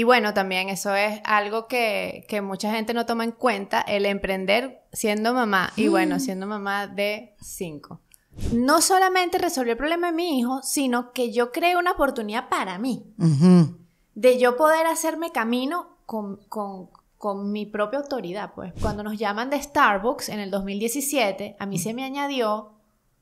Y bueno, también eso es algo que, mucha gente no toma en cuenta, el emprender siendo mamá, y bueno, mm. siendo mamá de cinco. No solamente resolvió el problema de mi hijo, sino que yo creé una oportunidad para mí, de yo poder hacerme camino con, con mi propia autoridad. Pues cuando nos llaman de Starbucks en el 2017, a mí se me añadió,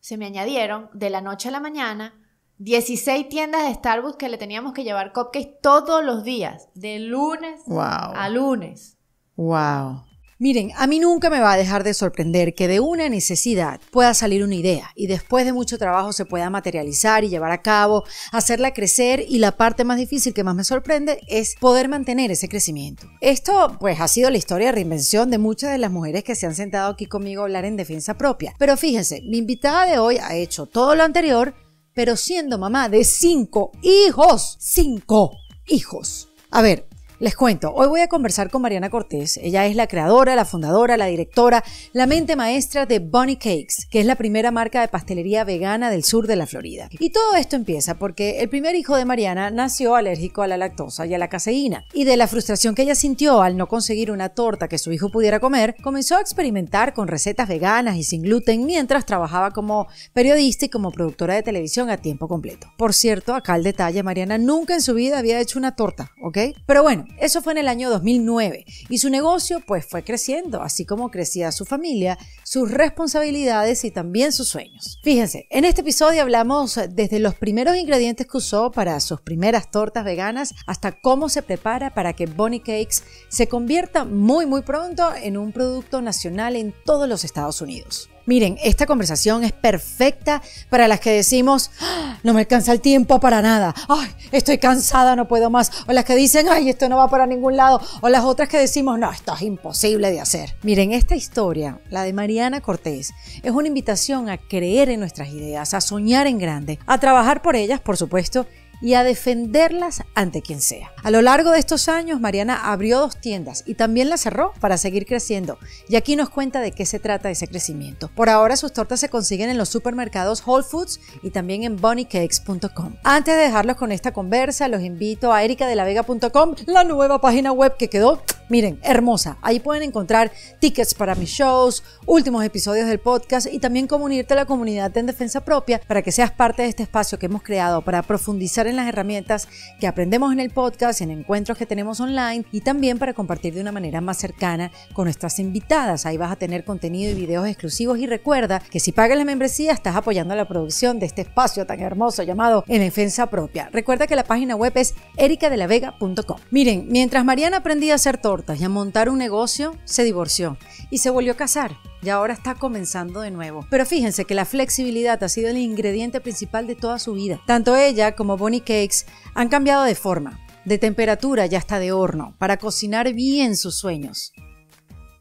se me añadieron de la noche a la mañana 16 tiendas de Starbucks que le teníamos que llevar cupcakes todos los días, de lunes a lunes. Wow. Miren, a mí nunca me va a dejar de sorprender que de una necesidad pueda salir una idea y después de mucho trabajo se pueda materializar y llevar a cabo, hacerla crecer y la parte más difícil que más me sorprende es poder mantener ese crecimiento. Esto pues ha sido la historia de reinvención de muchas de las mujeres que se han sentado aquí conmigo a hablar en defensa propia. Pero fíjense, mi invitada de hoy ha hecho todo lo anterior pero siendo mamá de cinco hijos, cinco hijos. A ver, les cuento, hoy voy a conversar con Mariana Cortés. Ella es la creadora, la fundadora, la directora, la mente maestra de Bunny Cakes, que es la primera marca de pastelería vegana del sur de la Florida. Y todo esto empieza porque el primer hijo de Mariana nació alérgico a la lactosa y a la caseína, y de la frustración que ella sintió al no conseguir una torta que su hijo pudiera comer, comenzó a experimentar con recetas veganas y sin gluten mientras trabajaba como periodista y como productora de televisión a tiempo completo. Por cierto, acá el detalle, Mariana nunca en su vida había hecho una torta, ¿ok? Pero bueno, eso fue en el año 2009 y su negocio pues fue creciendo, así como crecía su familia, sus responsabilidades y también sus sueños. Fíjense, en este episodio hablamos desde los primeros ingredientes que usó para sus primeras tortas veganas hasta cómo se prepara para que Bonnie Cakes se convierta muy muy pronto en un producto nacional en todos los Estados Unidos. Miren, esta conversación es perfecta para las que decimos, ah, no me alcanza el tiempo para nada, ay, estoy cansada, no puedo más, o las que dicen, ay, esto no va para ningún lado, o las otras que decimos, no, esto es imposible de hacer. Miren, esta historia, la de Mariana Cortés, es una invitación a creer en nuestras ideas, a soñar en grande, a trabajar por ellas, por supuesto, y a defenderlas ante quien sea. A lo largo de estos años, Mariana abrió dos tiendas y también las cerró para seguir creciendo. Y aquí nos cuenta de qué se trata ese crecimiento. Por ahora sus tortas se consiguen en los supermercados Whole Foods y también en bunnycakes.com. Antes de dejarlos con esta conversa, los invito a ericadelavega.com, la nueva página web que quedó Miren, hermosa. Ahí pueden encontrar tickets para mis shows, últimos episodios del podcast y también cómo unirte a la comunidad en defensa propia para que seas parte de este espacio que hemos creado para profundizar en las herramientas que aprendemos en el podcast, en encuentros que tenemos online y también para compartir de una manera más cercana con nuestras invitadas. Ahí vas a tener contenido y videos exclusivos y recuerda que si pagas la membresía estás apoyando la producción de este espacio tan hermoso llamado En Defensa Propia. Recuerda que la página web es ericadelavega.com. Miren, mientras Mariana aprendía a hacer tortas y a montar un negocio, se divorció y se volvió a casar y ahora está comenzando de nuevo. Pero fíjense que la flexibilidad ha sido el ingrediente principal de toda su vida. Tanto ella como Bonnie Cakes han cambiado de forma, de temperatura ya hasta de horno, para cocinar bien sus sueños.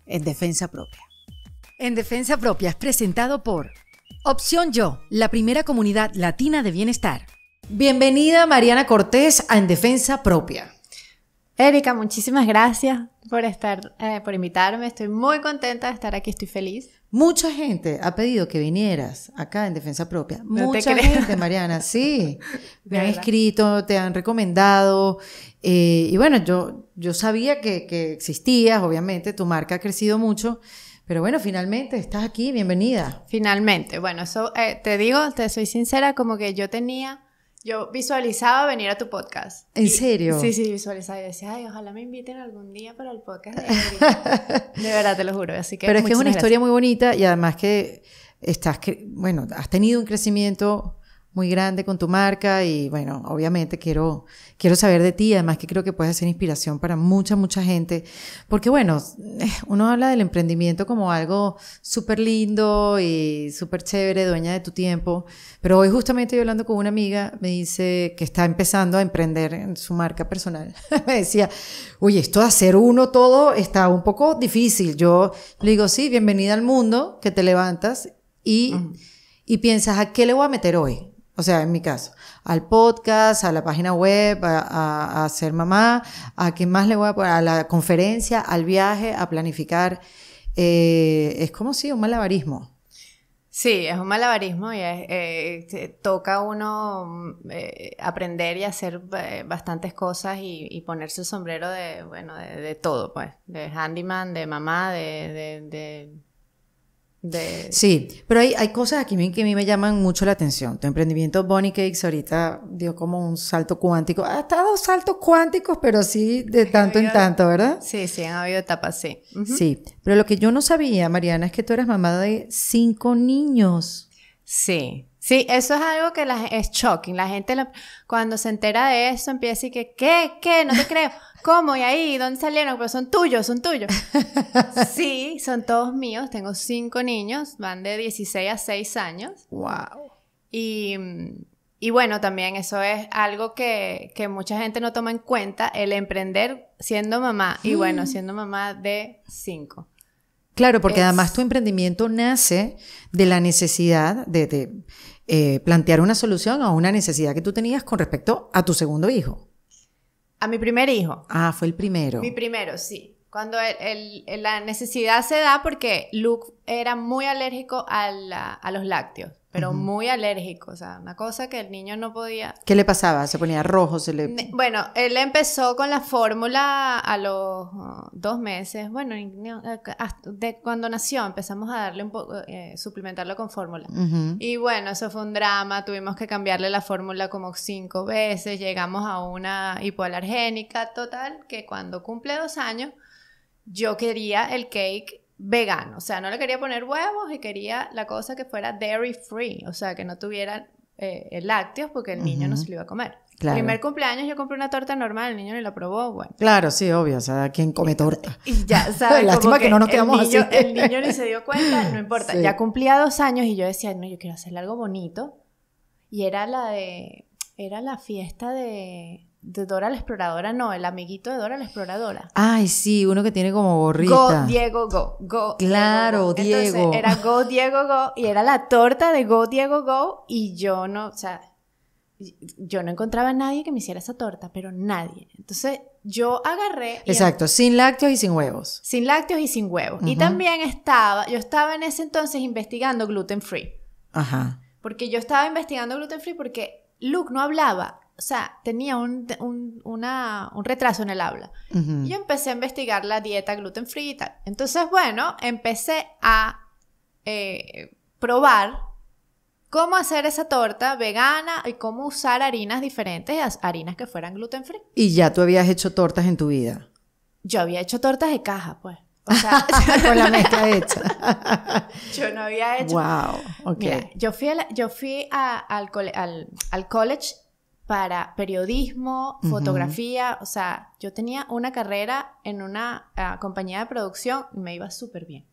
En defensa propia. En defensa propia es presentado por Opción Yo, la primera comunidad latina de bienestar. Bienvenida Mariana Cortés a En Defensa Propia. Erika, muchísimas gracias por estar, eh, por invitarme. Estoy muy contenta de estar aquí, estoy feliz. Mucha gente ha pedido que vinieras acá en Defensa Propia. Mucha gente, Mariana, sí. Me han escrito, te han recomendado. Eh, y bueno, yo, yo sabía que, que existías, obviamente, tu marca ha crecido mucho. Pero bueno, finalmente estás aquí, bienvenida. Finalmente, bueno, eh, te digo, te soy sincera, como que yo tenía yo visualizaba venir a tu podcast. ¿En serio? Sí, sí, visualizaba. y decía, ay, ojalá me inviten algún día para el podcast de De verdad, te lo juro. Así que Pero es que es una historia muy bonita y además que estás, bueno, has tenido un crecimiento muy grande con tu marca y bueno, obviamente quiero, quiero saber de ti, además que creo que puedes ser inspiración para mucha, mucha gente, porque bueno, uno habla del emprendimiento como algo súper lindo y súper chévere, dueña de tu tiempo, pero hoy justamente yo hablando con una amiga, me dice que está empezando a emprender en su marca personal, me decía, oye, esto de hacer uno todo está un poco difícil, yo le digo, sí, bienvenida al mundo, que te levantas y... Y piensas, ¿a qué le voy a meter hoy? O sea, en mi caso, al podcast, a la página web, a, ser mamá, a quien más le voy a poner, a la conferencia, al viaje, a planificar. Eh, es como si un malabarismo. Sí, es un malabarismo y eh, toca uno mm, eh, aprender y hacer eh, bastantes cosas y, ponerse el sombrero de, bueno, de, todo, pues, de handyman, de mamá, de Sí, pero hay, hay cosas aquí que a mí me llaman mucho la atención. Tu emprendimiento Bonnie Cakes ahorita dio como un salto cuántico. Ha estado saltos cuánticos, pero sí de tanto en tanto, ¿verdad? Sí, sí, han habido etapas, sí. Sí, pero lo que yo no sabía, Mariana, es que tú eras mamá de cinco niños. Sí, Sí, eso es algo que es shocking. La gente cuando se entera de eso empieza y que, ¿qué? ¿Qué? No te creo. ¿Cómo? ¿Y ahí? ¿Dónde salieron? Pero pues son tuyos, son tuyos. sí, son todos míos. Tengo cinco niños, van de 16 a 6 años. ¡Wow! Y, bueno, también eso es algo que, que, mucha gente no toma en cuenta, el emprender siendo mamá. Y mm. bueno, siendo mamá de cinco. Claro, porque además tu emprendimiento nace de la necesidad de eh, plantear una solución a una necesidad que tú tenías con respecto a tu segundo hijo. A mi primer hijo. Ah, fue el primero. Mi primero, sí. Cuando la necesidad se da porque Luke era muy alérgico a los lácteos pero muy alérgico, o sea, una cosa que el niño no podía. ¿Qué le pasaba? ¿Se ponía rojo? Se le... Bueno, él empezó con la fórmula a los uh, dos meses, bueno, de cuando nació empezamos a darle un poco, eh, suplementarlo con fórmula. Y bueno, eso fue un drama, tuvimos que cambiarle la fórmula como cinco veces, llegamos a una hipoalergénica total, que cuando cumple dos años, yo quería el cake vegano. O sea, no le quería poner huevos y quería la cosa que fuera dairy free, o sea, que no tuviera eh, lácteos porque el niño no se lo iba a comer. Claro. Primer cumpleaños yo compré una torta normal, el niño ni la probó, bueno. Claro, sí, obvio, o sea, ¿quién come torta? Y ya, ¿sabes? Lástima que, no nos quedamos así. El niño ni se dio cuenta, no importa. Ya cumplía dos años y yo decía, no, yo quiero hacerle algo bonito. Y era la de, era la fiesta de, de Dora la Exploradora, no, el amiguito de Dora la Exploradora. Ay, sí, uno que tiene como gorrita. Go, Diego, go, go. Claro, Diego. Entonces, era Go, Diego, go, y era la torta de Go, Diego, go, y yo no, o sea, yo no encontraba a nadie que me hiciera esa torta, pero nadie. Entonces, yo agarré. Exacto, sin lácteos y sin huevos. Sin lácteos y sin huevos. Y también estaba, yo estaba en ese entonces investigando gluten free. Ajá. Porque yo estaba investigando gluten free porque Luke no hablaba o sea, tenía un, retraso en el habla. Y empecé a investigar la dieta gluten free y tal. Entonces, bueno, empecé a eh, probar cómo hacer esa torta vegana y cómo usar harinas diferentes, harinas que fueran gluten free. ¿Y ya tú habías hecho tortas en tu vida? Yo había hecho tortas de caja, pues. O sea, con la mezcla hecha. yo no había hecho. Wow, ok. yo fui, yo fui al, al college para periodismo, fotografía, o sea, yo tenía una carrera en una ah, compañía de producción y me iba súper bien.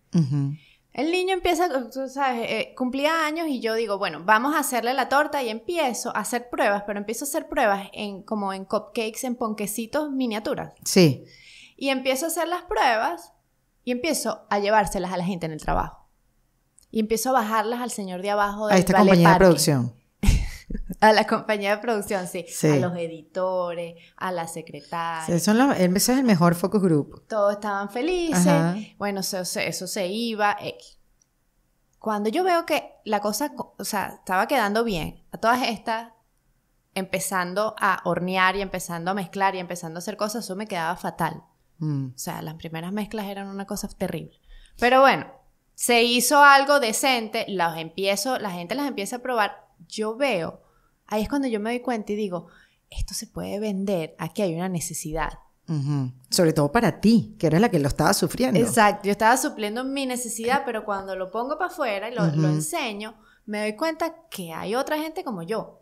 El niño empieza, tú sabes, eh, cumplía años y yo digo, bueno, vamos a hacerle la torta y empiezo a hacer pruebas, pero empiezo a hacer pruebas en como en cupcakes, en ponquecitos miniaturas. Sí. Y empiezo a hacer las pruebas y empiezo a llevárselas a la gente en el trabajo. Y empiezo a bajarlas al señor de abajo de A esta compañía de producción. A la compañía de producción, sí. A los editores, a la secretaria. Sí, son es el mejor focus group. Todos estaban felices. Bueno, eso, se iba. Cuando yo veo que la cosa, o sea, estaba quedando bien, a todas estas, empezando a hornear y empezando a mezclar y empezando a hacer cosas, eso me quedaba fatal. Mm. O sea, las primeras mezclas eran una cosa terrible. Pero bueno, se hizo algo decente, las empiezo, la gente las empieza a probar. Yo veo ahí es cuando yo me doy cuenta y digo, esto se puede vender, aquí hay una necesidad. Sobre todo para ti, que eres la que lo estaba sufriendo. Exacto, yo estaba supliendo mi necesidad, pero cuando lo pongo para afuera y lo enseño, me doy cuenta que hay otra gente como yo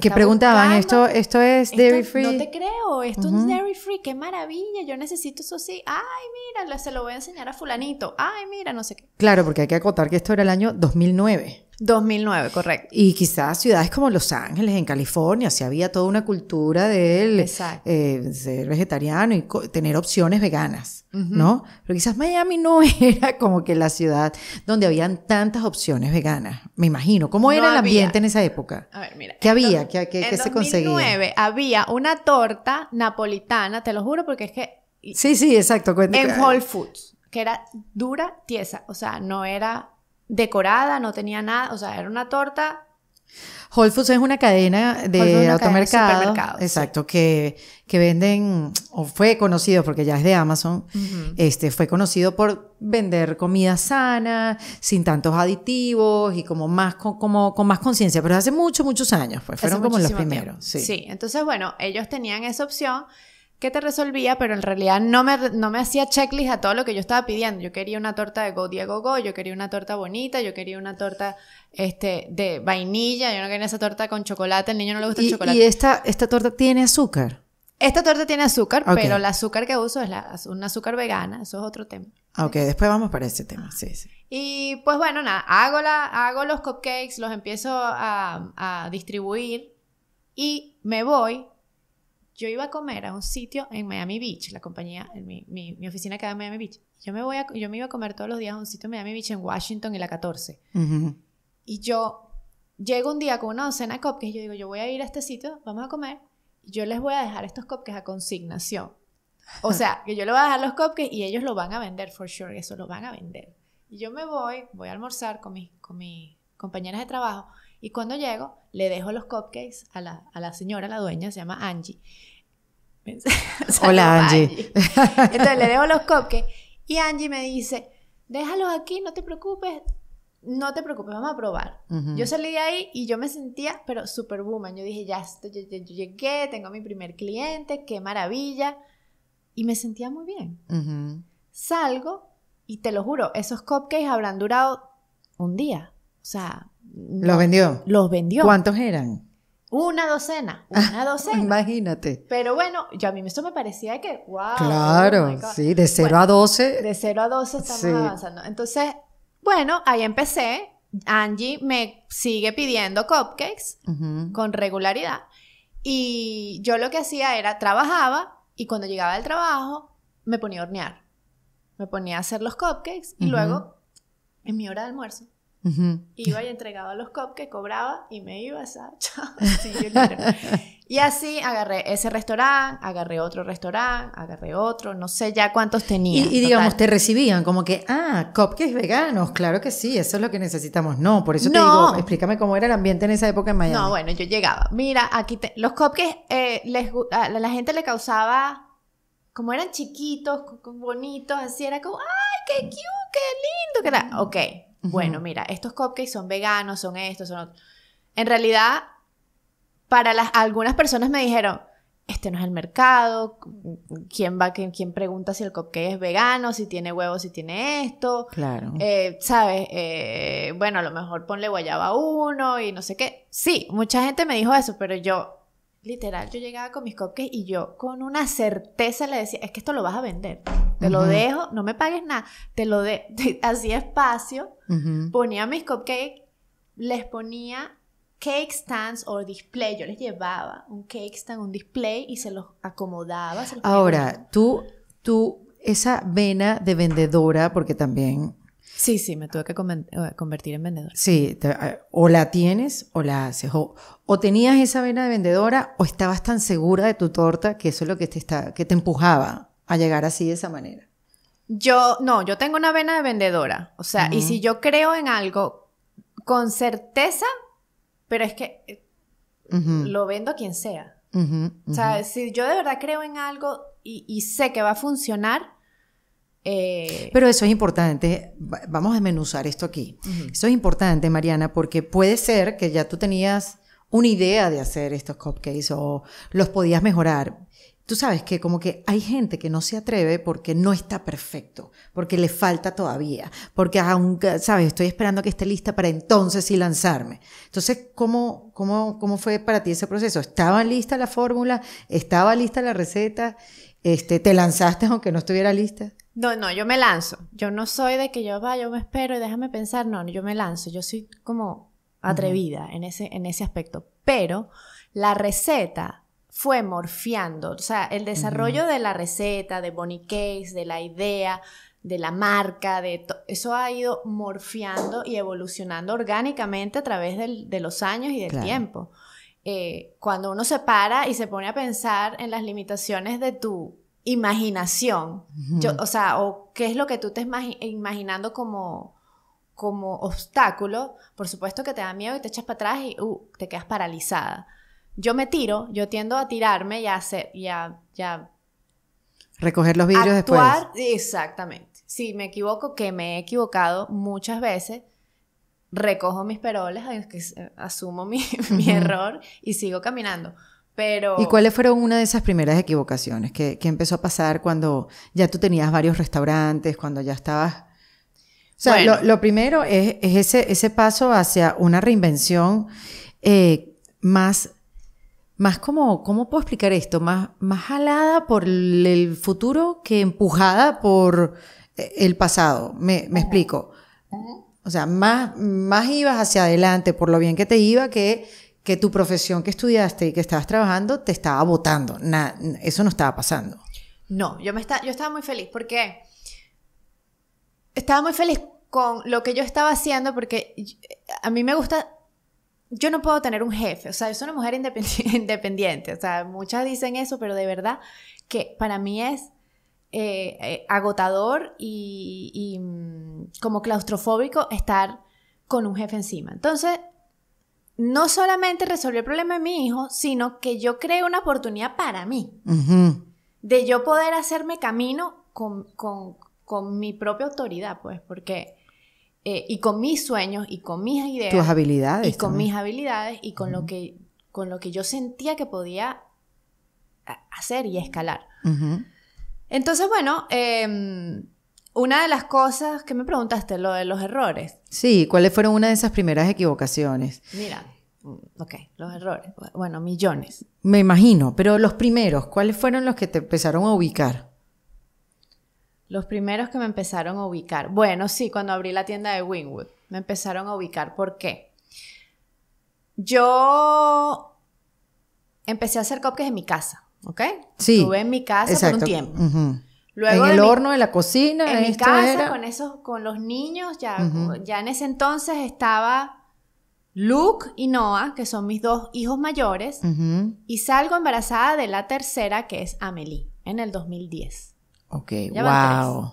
que preguntaban, esto, esto es dairy free. No te creo, esto es dairy free, qué maravilla, yo necesito eso sí. Ay, mira, se lo voy a enseñar a fulanito. Ay, mira, no sé qué. Claro, porque hay que acotar que esto era el año 2009. 2009, correcto. Y quizás ciudades como Los Ángeles, en California, si había toda una cultura del eh, ser vegetariano y tener opciones veganas, ¿no? Pero quizás Miami no era como que la ciudad donde habían tantas opciones veganas, me imagino. ¿Cómo era el ambiente en esa época? A ver, mira. ¿Qué había? en había una torta napolitana, te lo juro, porque es que... Sí, sí, exacto. En Whole Foods, que era dura, tiesa, o sea, no era decorada, no tenía nada, o sea, era una torta Whole Foods es una cadena de supermercados exacto, que, venden, o fue conocido, porque ya es de Amazon, este, fue conocido por vender comida sana, sin tantos aditivos y como más, con, más conciencia, pero hace muchos, muchos años, pues, fueron como los primeros. Sí. sí, entonces bueno, ellos tenían esa opción que te resolvía, pero en realidad no me, no me hacía checklist a todo lo que yo estaba pidiendo. Yo quería una torta de Go Diego Go, yo quería una torta bonita, yo quería una torta este, de vainilla, yo no quería esa torta con chocolate, el niño no le gusta el chocolate. ¿Y esta, esta torta tiene azúcar? Esta torta tiene azúcar, pero el azúcar que uso es un azúcar vegana, eso es otro tema. Ah, ok, después vamos para ese tema, sí, sí. Y pues bueno, nada, hago, la, hago los cupcakes, los empiezo a, a distribuir y me voy yo iba a comer a un sitio en Miami Beach, la compañía, en mi, mi, oficina queda en Miami Beach. Yo me, voy yo me iba a comer todos los días a un sitio en Miami Beach, en Washington, y la 14. Y yo llego un día con una docena de cupcakes y yo digo, yo voy a ir a este sitio, vamos a comer, y yo les voy a dejar estos cupcakes a consignación. O sea, que yo le voy a dejar los cupcakes y ellos lo van a vender, for sure, eso lo van a vender. Y yo me voy, voy a almorzar con, con mis compañeras de trabajo y cuando llego, le dejo los cupcakes a la, a la señora, la dueña, se llama Angie. Hola Angie. Entonces le dejo los cupcakes y Angie me dice, déjalos aquí, no te preocupes, no te preocupes, vamos a probar. Yo salí de ahí y yo me sentía, pero super woman. Yo dije, ya, yo, llegué, tengo mi primer cliente, qué maravilla. Y me sentía muy bien. Salgo y te lo juro, esos cupcakes habrán durado un día. O sea... ¿Los vendió? Los vendió. ¿Cuántos eran? Una docena, una docena. Imagínate. Pero bueno, yo a mí esto me parecía que, wow. Claro, oh sí, de 0 a 12. De 0 a 12 estamos avanzando. Entonces, bueno, ahí empecé. Angie me sigue pidiendo cupcakes con regularidad. Y yo lo que hacía era trabajaba y cuando llegaba al trabajo me ponía a hornear. Me ponía a hacer los cupcakes y luego, en mi hora de almuerzo, Iba y entregaba los cupcakes, cobraba y me iba, a y así agarré ese restaurante, agarré otro restaurante, agarré otro, no sé ya cuántos tenía. Y, digamos, te recibían como que, ah, cupcakes veganos, claro que sí, eso es lo que necesitamos. No, por eso no. te digo, explícame cómo era el ambiente en esa época en Miami. No, bueno, yo llegaba, mira, aquí los cupcakes, eh, les, la gente le causaba como eran chiquitos, bonitos, así era como, ¡ay, qué cute, qué lindo! Que era. Ok, bueno, mira, estos cupcakes son veganos, son estos, son otros. En realidad, para las, algunas personas me dijeron, este no es el mercado, ¿quién, va, quién, quién pregunta si el cupcake es vegano, si tiene huevos, si tiene esto? Claro. Eh, ¿Sabes? Eh, bueno, a lo mejor ponle guayaba uno y no sé qué. Sí, mucha gente me dijo eso, pero yo literal, yo llegaba con mis cupcakes y yo con una certeza le decía, es que esto lo vas a vender. Te lo dejo, no me pagues nada. Te lo de... Hacía espacio, ponía mis cupcakes, les ponía cake stands o display. Yo les llevaba un cake stand, un display y se los acomodaba. Ahora, tú, tú, esa vena de vendedora, porque también Sí, sí, me tuve que eh, convertir en vendedora. Sí, eh, o la tienes o la haces. O, tenías esa vena de vendedora o estabas tan segura de tu torta que eso es lo que te, está, que te empujaba a llegar así de esa manera. Yo, no, yo tengo una vena de vendedora. O sea, y si yo creo en algo con certeza, pero es que eh, lo vendo a quien sea. o sea, si yo de verdad creo en algo y sé que va a funcionar, eh, Pero eso es importante, vamos a desmenuzar esto aquí. Eso es importante, Mariana, porque puede ser que ya tú tenías una idea de hacer estos cupcakes o los podías mejorar. Tú sabes que como que hay gente que no se atreve porque no está perfecto, porque le falta todavía, porque aún, sabes, estoy esperando a que esté lista para entonces y lanzarme. Entonces, ¿cómo, cómo, cómo fue para ti ese proceso? ¿Estaba lista la fórmula? ¿Estaba lista la receta? Este, ¿Te lanzaste aunque no estuviera lista? No, no, yo me lanzo. Yo no soy de que yo vaya, yo me espero y déjame pensar. No, yo me lanzo. Yo soy como atrevida en, ese, en ese aspecto. Pero la receta fue morfiando. O sea, el desarrollo de la receta, de Bonnie Case, de la idea, de la marca, de todo. eso ha ido morfiando y evolucionando orgánicamente a través de los años y del tiempo. Eh, cuando uno se para y se pone a pensar en las limitaciones de tu imaginación. o sea, o qué es lo que tú te estás imaginando como, como obstáculo, por supuesto que te da miedo y te echas para atrás y uh, te quedas paralizada. Yo me tiro, yo tiendo a tirarme y a hacer, y recoger los vidrios actuar, Exactamente. Si me equivoco, que me he equivocado muchas veces, recojo mis peroles, asumo mi, mi error y sigo caminando ¿Y cuáles fueron una de esas primeras equivocaciones que, empezó a pasar cuando ya tú tenías varios restaurantes, cuando ya estabas... O sea, lo, primero es, ese, ese, paso hacia una reinvención eh, más, más como, ¿cómo puedo explicar esto? Más, más jalada por el futuro que empujada por eh, el pasado. Me, explico. O sea, más, más ibas hacia adelante por lo bien que te iba que que tu profesión que estudiaste y que estabas trabajando te estaba votando. eso no estaba pasando. No, yo, me está, yo estaba muy feliz porque estaba muy feliz con lo que yo estaba haciendo porque a mí me gusta yo no puedo tener un jefe, o sea, yo soy una mujer independiente, o sea, muchas dicen eso, pero de verdad que para mí es eh, eh, agotador y, mm, como claustrofóbico estar con un jefe encima. Entonces, no solamente resolvió el problema de mi hijo, sino que yo creé una oportunidad para mí, de yo poder hacerme camino con, mi propia autoridad, pues, porque... Eh, y con mis sueños y con mis ideas. Tus habilidades. Y con mis habilidades y con, lo que, con lo que yo sentía que podía hacer y escalar. Entonces, bueno, em, una de las cosas que me preguntaste, lo de los errores. Sí, ¿cuáles fueron una de esas primeras equivocaciones? Mira, mm, ok, los errores. Bueno, millones. Me imagino, pero los primeros, ¿cuáles fueron los que te empezaron a ubicar? Los primeros que me empezaron a ubicar. Bueno, sí, cuando abrí la tienda de Wingwood, me empezaron a ubicar. ¿Por qué? Yo empecé a hacer cupcakes en mi casa, ¿ok? Sí. Estuve en mi casa por un tiempo en el horno de la cocina. En mi casa, con, esos, con los niños, ya, ya en ese entonces estaba Luke y Noah, que son mis dos hijos mayores, y salgo embarazada de la tercera, que es Amelie, en el 2010. Ok, wow.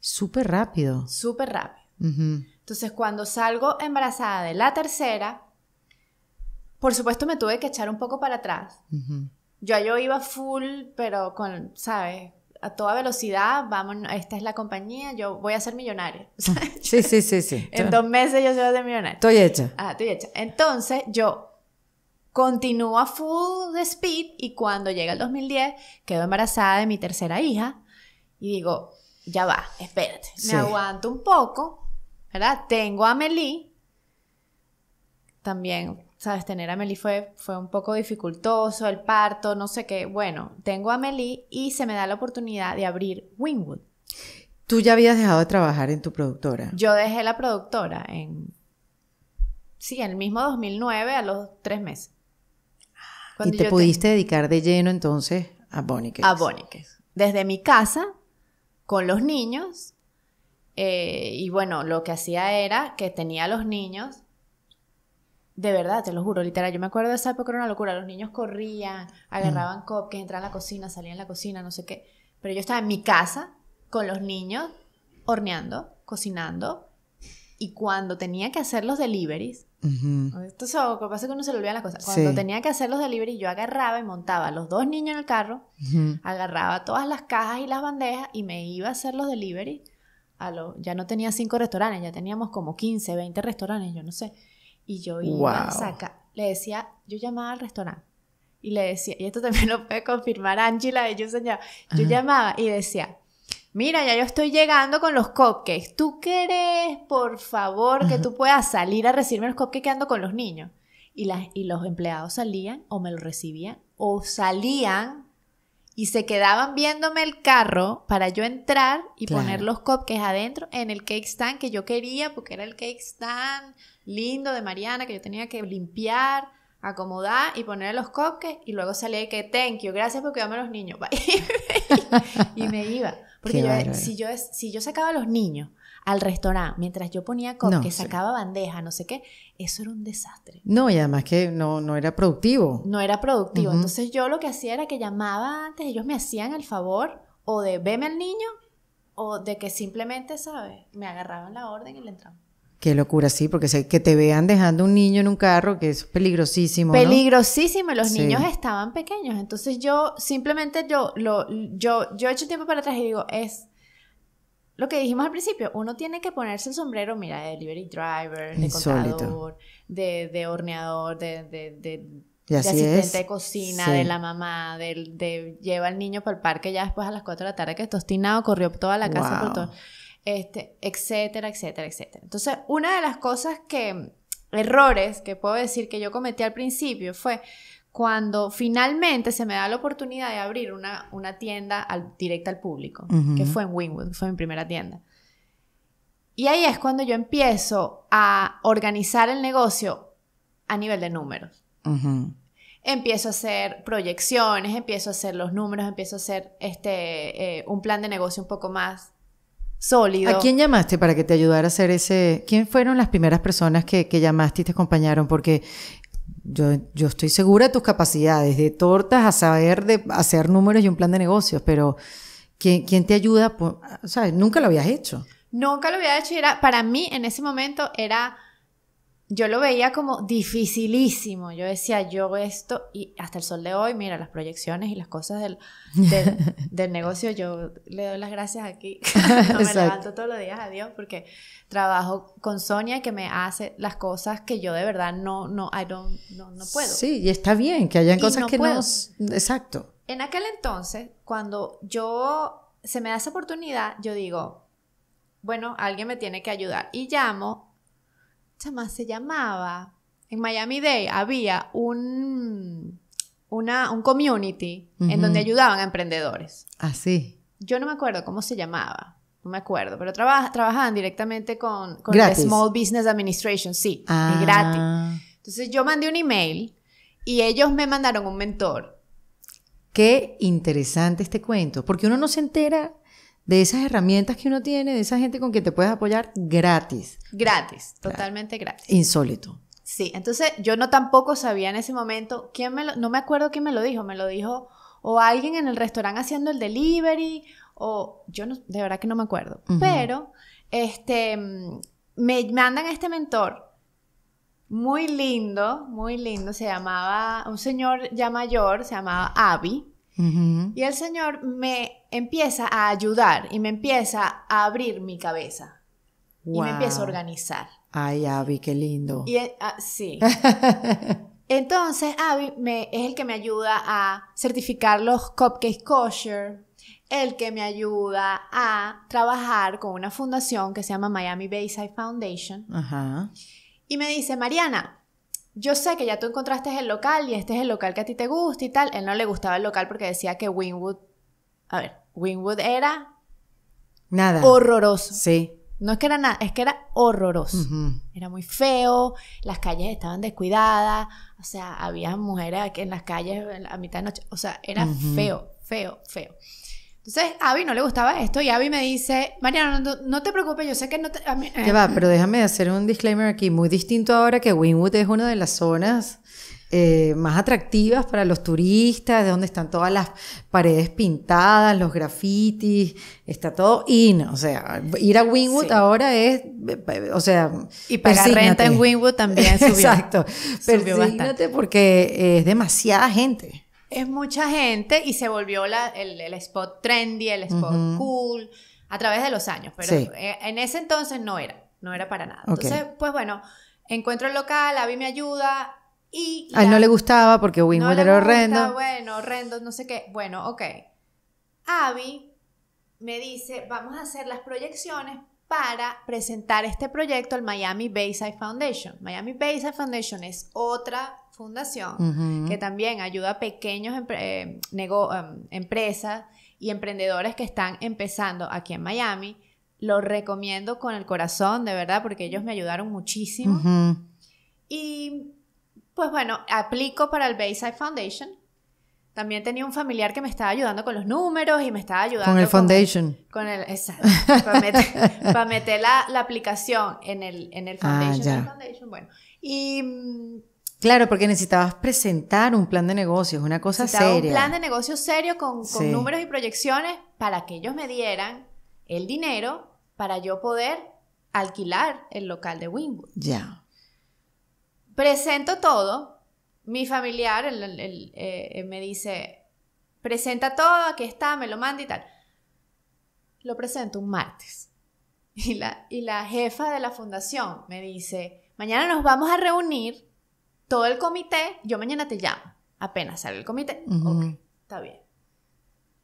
Súper rápido. Súper rápido. Entonces, cuando salgo embarazada de la tercera, por supuesto me tuve que echar un poco para atrás. Yo, yo iba full, pero con, ¿sabes? a toda velocidad, vamos, esta es la compañía, yo voy a ser millonario. sí, sí, sí, sí. en dos meses yo soy de Estoy hecha. Ah, estoy hecha. Entonces yo continúo a full de speed y cuando llega el 2010 quedo embarazada de mi tercera hija y digo, ya va, espérate, me aguanto un poco, ¿verdad? Tengo a Meli, también sabes, tener a Meli fue, fue un poco dificultoso, el parto, no sé qué. Bueno, tengo a Meli y se me da la oportunidad de abrir Wingwood. Tú ya habías dejado de trabajar en tu productora. Yo dejé la productora en... Sí, en el mismo 2009, a los tres meses. Ah, y te pudiste dedicar de lleno entonces a Boniques. A Boniques. Desde mi casa, con los niños. Eh, y bueno, lo que hacía era que tenía los niños de verdad, te lo juro, literal. Yo me acuerdo de esa época, era una locura. Los niños corrían, agarraban que mm. entraban a la cocina, salían a la cocina, no sé qué. Pero yo estaba en mi casa con los niños, horneando, cocinando. Y cuando tenía que hacer los deliveries, esto es algo que pasa que uno se le olvida las cosas. Cuando tenía que hacer los deliveries, yo agarraba y montaba a los dos niños en el carro, agarraba todas las cajas y las bandejas y me iba a hacer los deliveries. A lo, ya no tenía cinco restaurantes, ya teníamos como 15, 20 restaurantes, yo no sé y yo iba a saca. Le decía, yo llamaba al restaurante y le decía, y esto también lo puede confirmar Angela y yo yo llamaba y decía, mira, ya yo estoy llegando con los cupcakes, ¿tú querés, por favor, que tú puedas salir a recibirme los cupcakes que ando con los niños? Y, las, y los empleados salían o me lo recibían o salían y se quedaban viéndome el carro para yo entrar y poner los cupcakes adentro en el cake stand que yo quería, porque era el cake stand lindo de Mariana que yo tenía que limpiar, acomodar y poner los coques, y luego salía y que thank you, gracias porque cuidarme a los niños. y me iba. Porque yo, si, yo, si yo sacaba a los niños al restaurante mientras yo ponía coques, sacaba bandeja, no sé qué, eso era un desastre. No, y además que no, no era productivo. No era productivo. Entonces yo lo que hacía era que llamaba antes, ellos me hacían el favor o de veme al niño o de que simplemente, ¿sabes? Me agarraban la orden y le entraban. Qué locura, sí, porque que te vean dejando un niño en un carro, que es peligrosísimo. ¿no? Peligrosísimo, los niños estaban pequeños. Entonces yo simplemente yo, lo, yo, yo hecho tiempo para atrás y digo, es lo que dijimos al principio, uno tiene que ponerse el sombrero, mira, de delivery driver, de de, de horneador, de, de, de asistente de cocina, de la mamá, de, de, lleva al niño para el parque ya después a las 4 de la tarde que está ostinado, corrió toda la casa por todo este, etcétera, etcétera, etcétera. Entonces, una de las cosas que, errores que puedo decir que yo cometí al principio fue cuando finalmente se me da la oportunidad de abrir una, tienda directa al público, que fue en Wynwood, fue mi primera tienda. Y ahí es cuando yo empiezo a organizar el negocio a nivel de números. Empiezo a hacer proyecciones, empiezo a hacer los números, empiezo a hacer este, eh, un plan de negocio un poco más ¿A quién llamaste para que te ayudara a hacer ese? ¿Quién fueron las primeras personas que, llamaste y te acompañaron? Porque yo, estoy segura de tus capacidades, de tortas a saber de hacer números y un plan de negocios, pero ¿quién, te ayuda? Pues, o sea, nunca lo habías hecho. Nunca lo había hecho y era, para mí en ese momento era yo lo veía como dificilísimo. Yo decía, yo esto, y hasta el sol de hoy, mira, las proyecciones y las cosas del, negocio, yo le doy las gracias aquí. no me levanto todos los días, adiós, porque trabajo con Sonia que me hace las cosas que yo de verdad no, no, I don't, no, no puedo. Sí, y está bien que hayan cosas que puedo. no. Exacto. En aquel entonces, cuando yo se me da esa oportunidad, yo digo, bueno, alguien me tiene que ayudar. Y llamo se llamaba, en Miami Day había un, una, un community en donde ayudaban a emprendedores. así ah, Yo no me acuerdo cómo se llamaba, no me acuerdo, pero trabajaban directamente con, Small Business Administration, sí, ah. gratis. Entonces yo mandé un email y ellos me mandaron un mentor. Qué interesante este cuento, porque uno no se entera de esas herramientas que uno tiene, de esa gente con quien te puedes apoyar gratis. Gratis, totalmente gratis. Insólito. Sí, entonces yo no tampoco sabía en ese momento quién me no me acuerdo quién me lo dijo, me lo dijo o alguien en el restaurante haciendo el delivery o yo de verdad que no me acuerdo, pero este me mandan a este mentor muy lindo, muy lindo, se llamaba un señor ya mayor, se llamaba Abby y el Señor me empieza a ayudar y me empieza a abrir mi cabeza. Y me empieza a organizar. Ay, Abby, qué lindo. Eh, ah, sí. Entonces, Abby es el que me ayuda a certificar los cupcakes kosher, el que me ayuda a trabajar con una fundación que se llama Miami Bayside Foundation. Y me dice, Mariana, yo sé que ya tú encontraste el local y este es el local que a ti te gusta y tal. Él no le gustaba el local porque decía que Winwood, a ver, Winwood era nada horroroso. Sí. No es que era nada, es que era horroroso. Era muy feo, las calles estaban descuidadas, o sea, había mujeres en las calles a mitad de noche, o sea, era feo, feo, feo. Entonces, a Abby no le gustaba esto y Abby me dice, Mariano, no, te preocupes, yo sé que no te... A eh". va, pero déjame hacer un disclaimer aquí, muy distinto ahora que Winwood es una de las zonas eh, más atractivas para los turistas, de donde están todas las paredes pintadas, los grafitis, está todo y no, O sea, ir a Winwood ahora es, o sea... Y pagar renta en Winwood también subió. Exacto, persígnate imagínate porque es demasiada gente es mucha gente y se volvió el, spot trendy, el spot cool, a través de los años, pero eh, en ese entonces no era, no era para nada. Entonces, pues bueno, encuentro el local, Abby me ayuda y... A él no le gustaba porque güey, no era horrendo. bueno, horrendo, no sé qué. Bueno, ok. Avi me dice, vamos a hacer las proyecciones para presentar este proyecto al Miami Bayside Foundation. Miami Bayside Foundation es otra fundación que también ayuda a pequeños eh, em, empresas y emprendedores que están empezando aquí en Miami. Lo recomiendo con el corazón, de verdad, porque ellos me ayudaron muchísimo. Y pues bueno, aplico para el Bayside Foundation. También tenía un familiar que me estaba ayudando con los números y me estaba ayudando. Con el foundation. Con el, exacto. Para meter, la, la, aplicación en el, en el ah, foundation. foundation bueno, y mm, Claro, porque necesitabas presentar un plan de negocios, una cosa seria. Un plan de negocios serio con, números y proyecciones para que ellos me dieran el dinero para yo poder alquilar el local de Winwood. Ya. Presento todo. Mi familiar eh, eh, me dice, presenta todo, aquí está, me lo manda y tal. Lo presento un martes. y la jefa de la fundación me dice, mañana nos vamos a reunir todo el comité, yo mañana te llamo, apenas sale el comité, ok, está bien.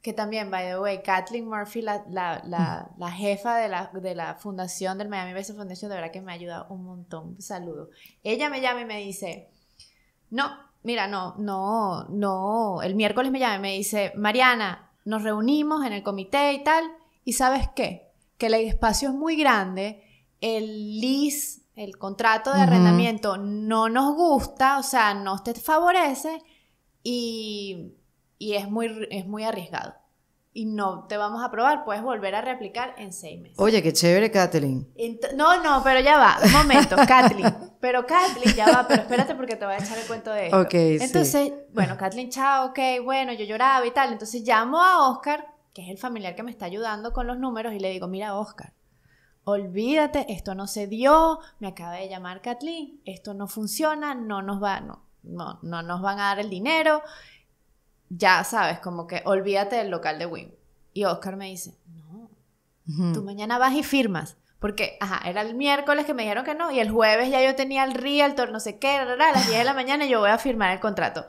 Que también, by the way, Kathleen Murphy, la, la, la, mm. jefa de la, de la fundación del Miami Base Foundation, de verdad que me ayuda un montón. Saludo. Ella me llama y me dice, no, mira, no, no, no. El miércoles me llama y me dice, Mariana, nos reunimos en el comité y tal. ¿Y sabes qué? Que el espacio es muy grande. El LIS el contrato de arrendamiento no nos gusta, o sea, no te favorece y, es, muy, es muy arriesgado. Y no te vamos a probar, puedes volver a replicar en seis meses. Oye, qué chévere, Kathleen. no, no, pero ya va, un momento, Kathleen. Pero Kathleen, ya va, pero espérate porque te voy a echar el cuento de esto. Ok, Entonces, bueno, Kathleen, chao, ok, bueno, yo lloraba y tal. Entonces llamo a Oscar, que es el familiar que me está ayudando con los números, y le digo, mira, Oscar, olvídate, esto no se dio, me acaba de llamar Kathleen, esto no funciona, no nos va, no, no, nos van a dar el dinero, ya sabes, como que olvídate del local de Wim. Y Oscar me dice, no, tú mañana vas y firmas. Porque, era el miércoles que me dijeron que no, y el jueves ya yo tenía el realtor, no sé qué, a las 10 de la mañana yo voy a firmar el contrato.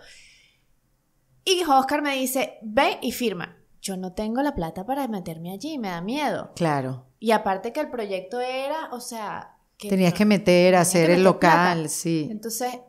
Y Oscar me dice, ve y firma yo no tengo la plata para meterme allí, me da miedo. Claro. Y aparte que el proyecto era, o sea... Que Tenías que meter, hacer el local, sí. Entonces,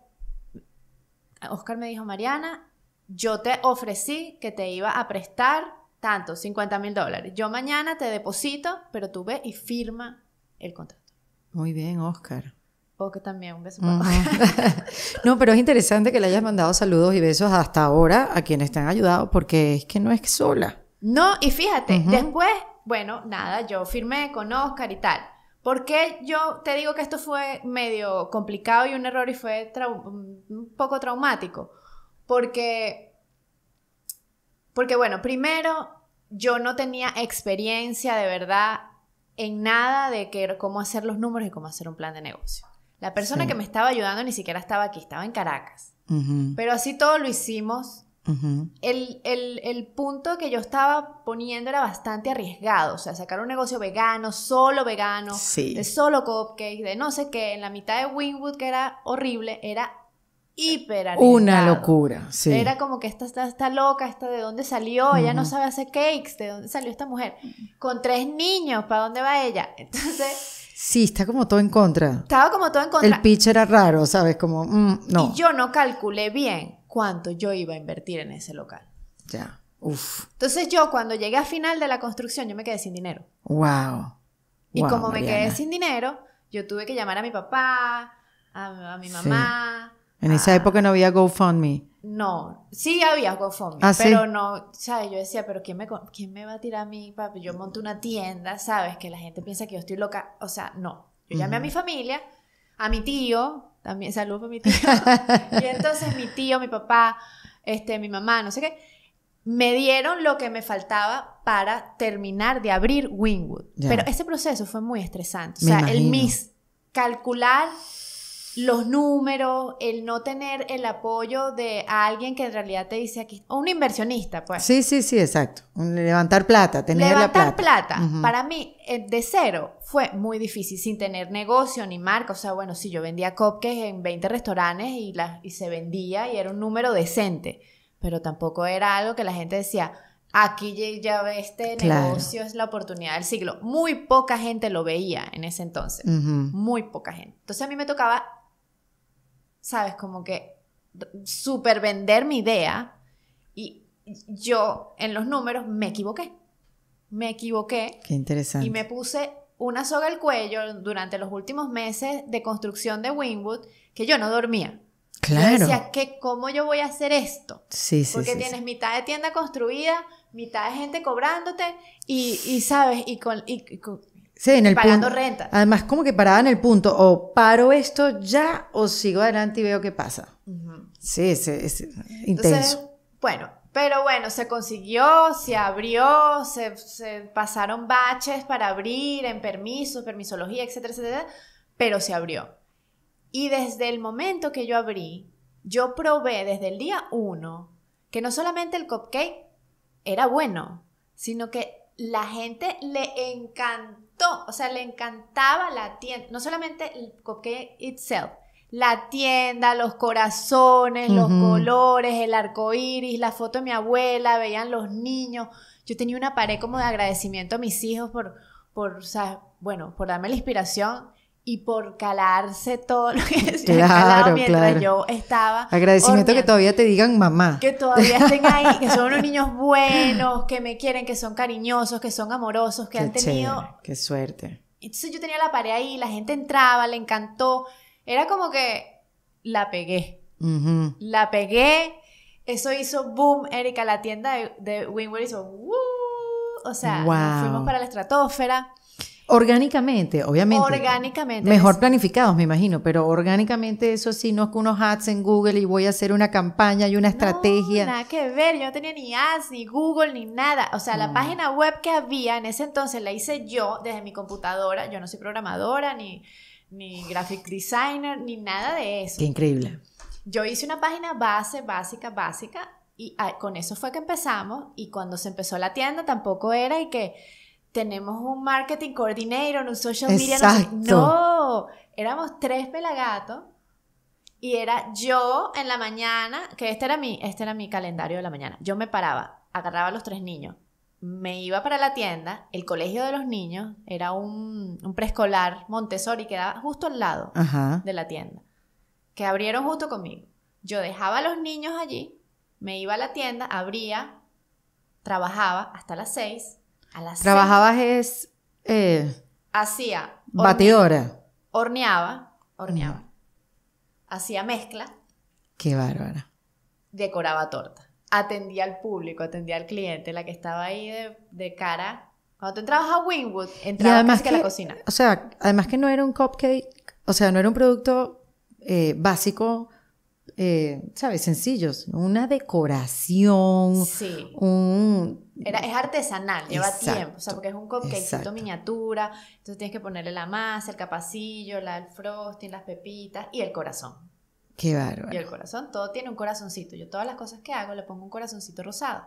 Oscar me dijo, Mariana, yo te ofrecí que te iba a prestar tanto, 50 mil dólares. Yo mañana te deposito, pero tú ve y firma el contrato. Muy bien, Oscar. O que también un beso. no, pero es interesante que le hayas mandado saludos y besos hasta ahora a quienes te han ayudado, porque es que no es sola. No, y fíjate, después, bueno, nada, yo firmé con Oscar y tal. Porque yo te digo que esto fue medio complicado y un error y fue un poco traumático? Porque, porque bueno, primero yo no tenía experiencia de verdad en nada de que, cómo hacer los números y cómo hacer un plan de negocio. La persona que me estaba ayudando ni siquiera estaba aquí, estaba en Caracas. Pero así todo lo hicimos. el, punto que yo estaba poniendo era bastante arriesgado, o sea, sacar un negocio vegano, solo vegano, de solo cupcakes, de no sé qué, en la mitad de Winwood, que era horrible, era hiper arriesgado. Una locura, sí. Era como que esta está, loca, esta de dónde salió, ella no sabe hacer cakes, de dónde salió esta mujer, con tres niños, ¿para dónde va ella? Entonces... Sí, está como todo en contra. Estaba como todo en contra. El pitch era raro, ¿sabes? Como, mm, no. Y yo no calculé bien cuánto yo iba a invertir en ese local. Ya, uf. Entonces yo cuando llegué a final de la construcción, yo me quedé sin dinero. Wow. Y como me quedé sin dinero, yo tuve que llamar a mi papá, a, mi mamá. En esa época no había GoFundMe. No, sí había GoFundMe, ah, pero no, ¿sabes? Yo decía, pero quién me, ¿quién me va a tirar a mí, papi? Yo monto una tienda, ¿sabes? Que la gente piensa que yo estoy loca. O sea, no. Yo llamé a mi familia, a mi tío, también saludos a mi tío. y entonces mi tío, mi papá, este, mi mamá, no sé qué, me dieron lo que me faltaba para terminar de abrir Wingwood. Pero ese proceso fue muy estresante. O sea, el mis calcular los números, el no tener el apoyo de alguien que en realidad te dice aquí, o un inversionista, pues. Sí, sí, sí, exacto. Levantar plata, tener Levantar la plata. plata. Para mí, eh, de cero, fue muy difícil, sin tener negocio ni marca. O sea, bueno, sí, yo vendía cupcakes en 20 restaurantes y, la, y se vendía y era un número decente, pero tampoco era algo que la gente decía, aquí ya este negocio es la oportunidad del siglo. Muy poca gente lo veía en ese entonces, muy poca gente. Entonces a mí me tocaba ¿sabes? Como que super vender mi idea y yo en los números me equivoqué. Me equivoqué. Qué interesante. Y me puse una soga al cuello durante los últimos meses de construcción de Winwood que yo no dormía. Claro. decía, ¿cómo yo voy a hacer esto? Sí, sí. Porque tienes mitad de tienda construida, mitad de gente cobrándote y, y sabes, y con, y con, Sí, en el pagando punto. renta. Además, como que parada en el punto, o paro esto ya o sigo adelante y veo qué pasa. Sí, es, intenso. bueno, pero bueno, se consiguió, se abrió, se, se pasaron baches para abrir en permisos, permisología, etcétera, etcétera, pero se abrió. Y desde el momento que yo abrí, yo probé desde el día uno que no solamente el cupcake era bueno, sino que la gente le encantó o sea, le encantaba la tienda, no solamente el cupcake itself, la tienda, los corazones, los colores, el arco iris, la foto de mi abuela, veían los niños. Yo tenía una pared como de agradecimiento a mis hijos por, por o bueno, por darme la inspiración y por calarse todo lo que es claro, calado mientras yo estaba. Agradecimiento que todavía te digan mamá. Que todavía estén ahí, que son unos niños buenos, que me quieren, que son cariñosos, que son amorosos, que han tenido. qué suerte. Entonces yo tenía la pared ahí, la gente entraba, le encantó. Era como que la pegué. La pegué. Eso hizo boom, Erika. La tienda de, de hizo. Woo! o sea, fuimos para la estratosfera. Orgánicamente, obviamente. Orgánicamente. Mejor planificados, me imagino, pero orgánicamente eso sí, no es que unos ads en Google y voy a hacer una campaña y una no, estrategia. Nada que ver, yo no tenía ni ads, ni Google, ni nada. O sea, la página web que había en ese entonces la hice yo desde mi computadora. Yo no soy programadora, ni, ni graphic designer, ni nada de eso. Qué increíble. Yo hice una página base, básica, básica, y ah, con eso fue que empezamos. Y cuando se empezó la tienda tampoco era y que tenemos un marketing coordinator, un social media. No, éramos tres pelagatos y era yo en la mañana, que este era mi, este era mi calendario de la mañana. Yo me paraba, agarraba a los tres niños, me iba para la tienda, el colegio de los niños era un, un preescolar Montessori que daba justo al lado de la tienda, que abrieron justo conmigo. Yo dejaba a los niños allí, me iba a la tienda, abría, trabajaba hasta las seis, ¿Trabajabas es...? Eh, hacía... batidora. Horneaba, horneaba. Hacía mezcla. Qué bárbara. Decoraba torta. Atendía al público, atendía al cliente, la que estaba ahí de, cara cuando tú entrabas a Wingwood, entrabas más que, a la cocina. O sea, además que no era un cupcake, o sea, no era un producto eh, básico eh, ¿sabes? Sencillos, una decoración, sí. un... es artesanal, lleva tiempo, o sea, porque es un cupcakecito miniatura, entonces tienes que ponerle la masa, el capacillo, la, el frosting, las pepitas y el corazón. Qué bárbaro. Y el corazón, todo tiene un corazoncito. Yo todas las cosas que hago le pongo un corazoncito rosado.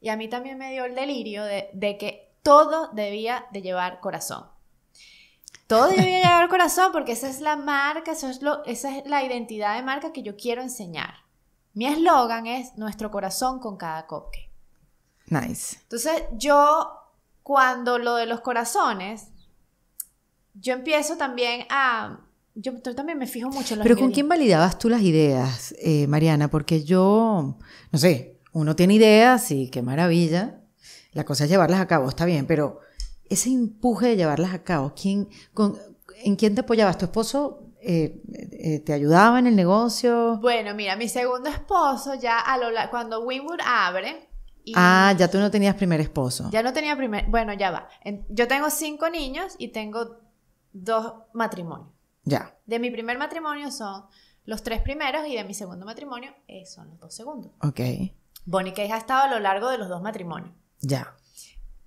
Y a mí también me dio el delirio de que todo debía de llevar corazón. Todo debería llegar al corazón porque esa es la marca, eso es lo, esa es la identidad de marca que yo quiero enseñar. Mi eslogan es nuestro corazón con cada coque. Nice. Entonces yo, cuando lo de los corazones, yo empiezo también a... Yo, también me fijo mucho en los Pero ¿con quién validabas tú las ideas, eh, Mariana? Porque yo, no sé, uno tiene ideas y qué maravilla. La cosa es llevarlas a cabo, está bien, pero ese empuje de llevarlas a cabo? ¿En quién te apoyabas? ¿Tu esposo eh, eh, te ayudaba en el negocio? Bueno, mira, mi segundo esposo ya a lo, cuando Winwood abre... ah, ya tú no tenías primer esposo. Ya no tenía primer... Bueno, ya va. Yo tengo cinco niños y tengo dos matrimonios. Ya. De mi primer matrimonio son los tres primeros y de mi segundo matrimonio eh, son los dos segundos. Ok. Bonnie ¿qué ha estado a lo largo de los dos matrimonios. Ya.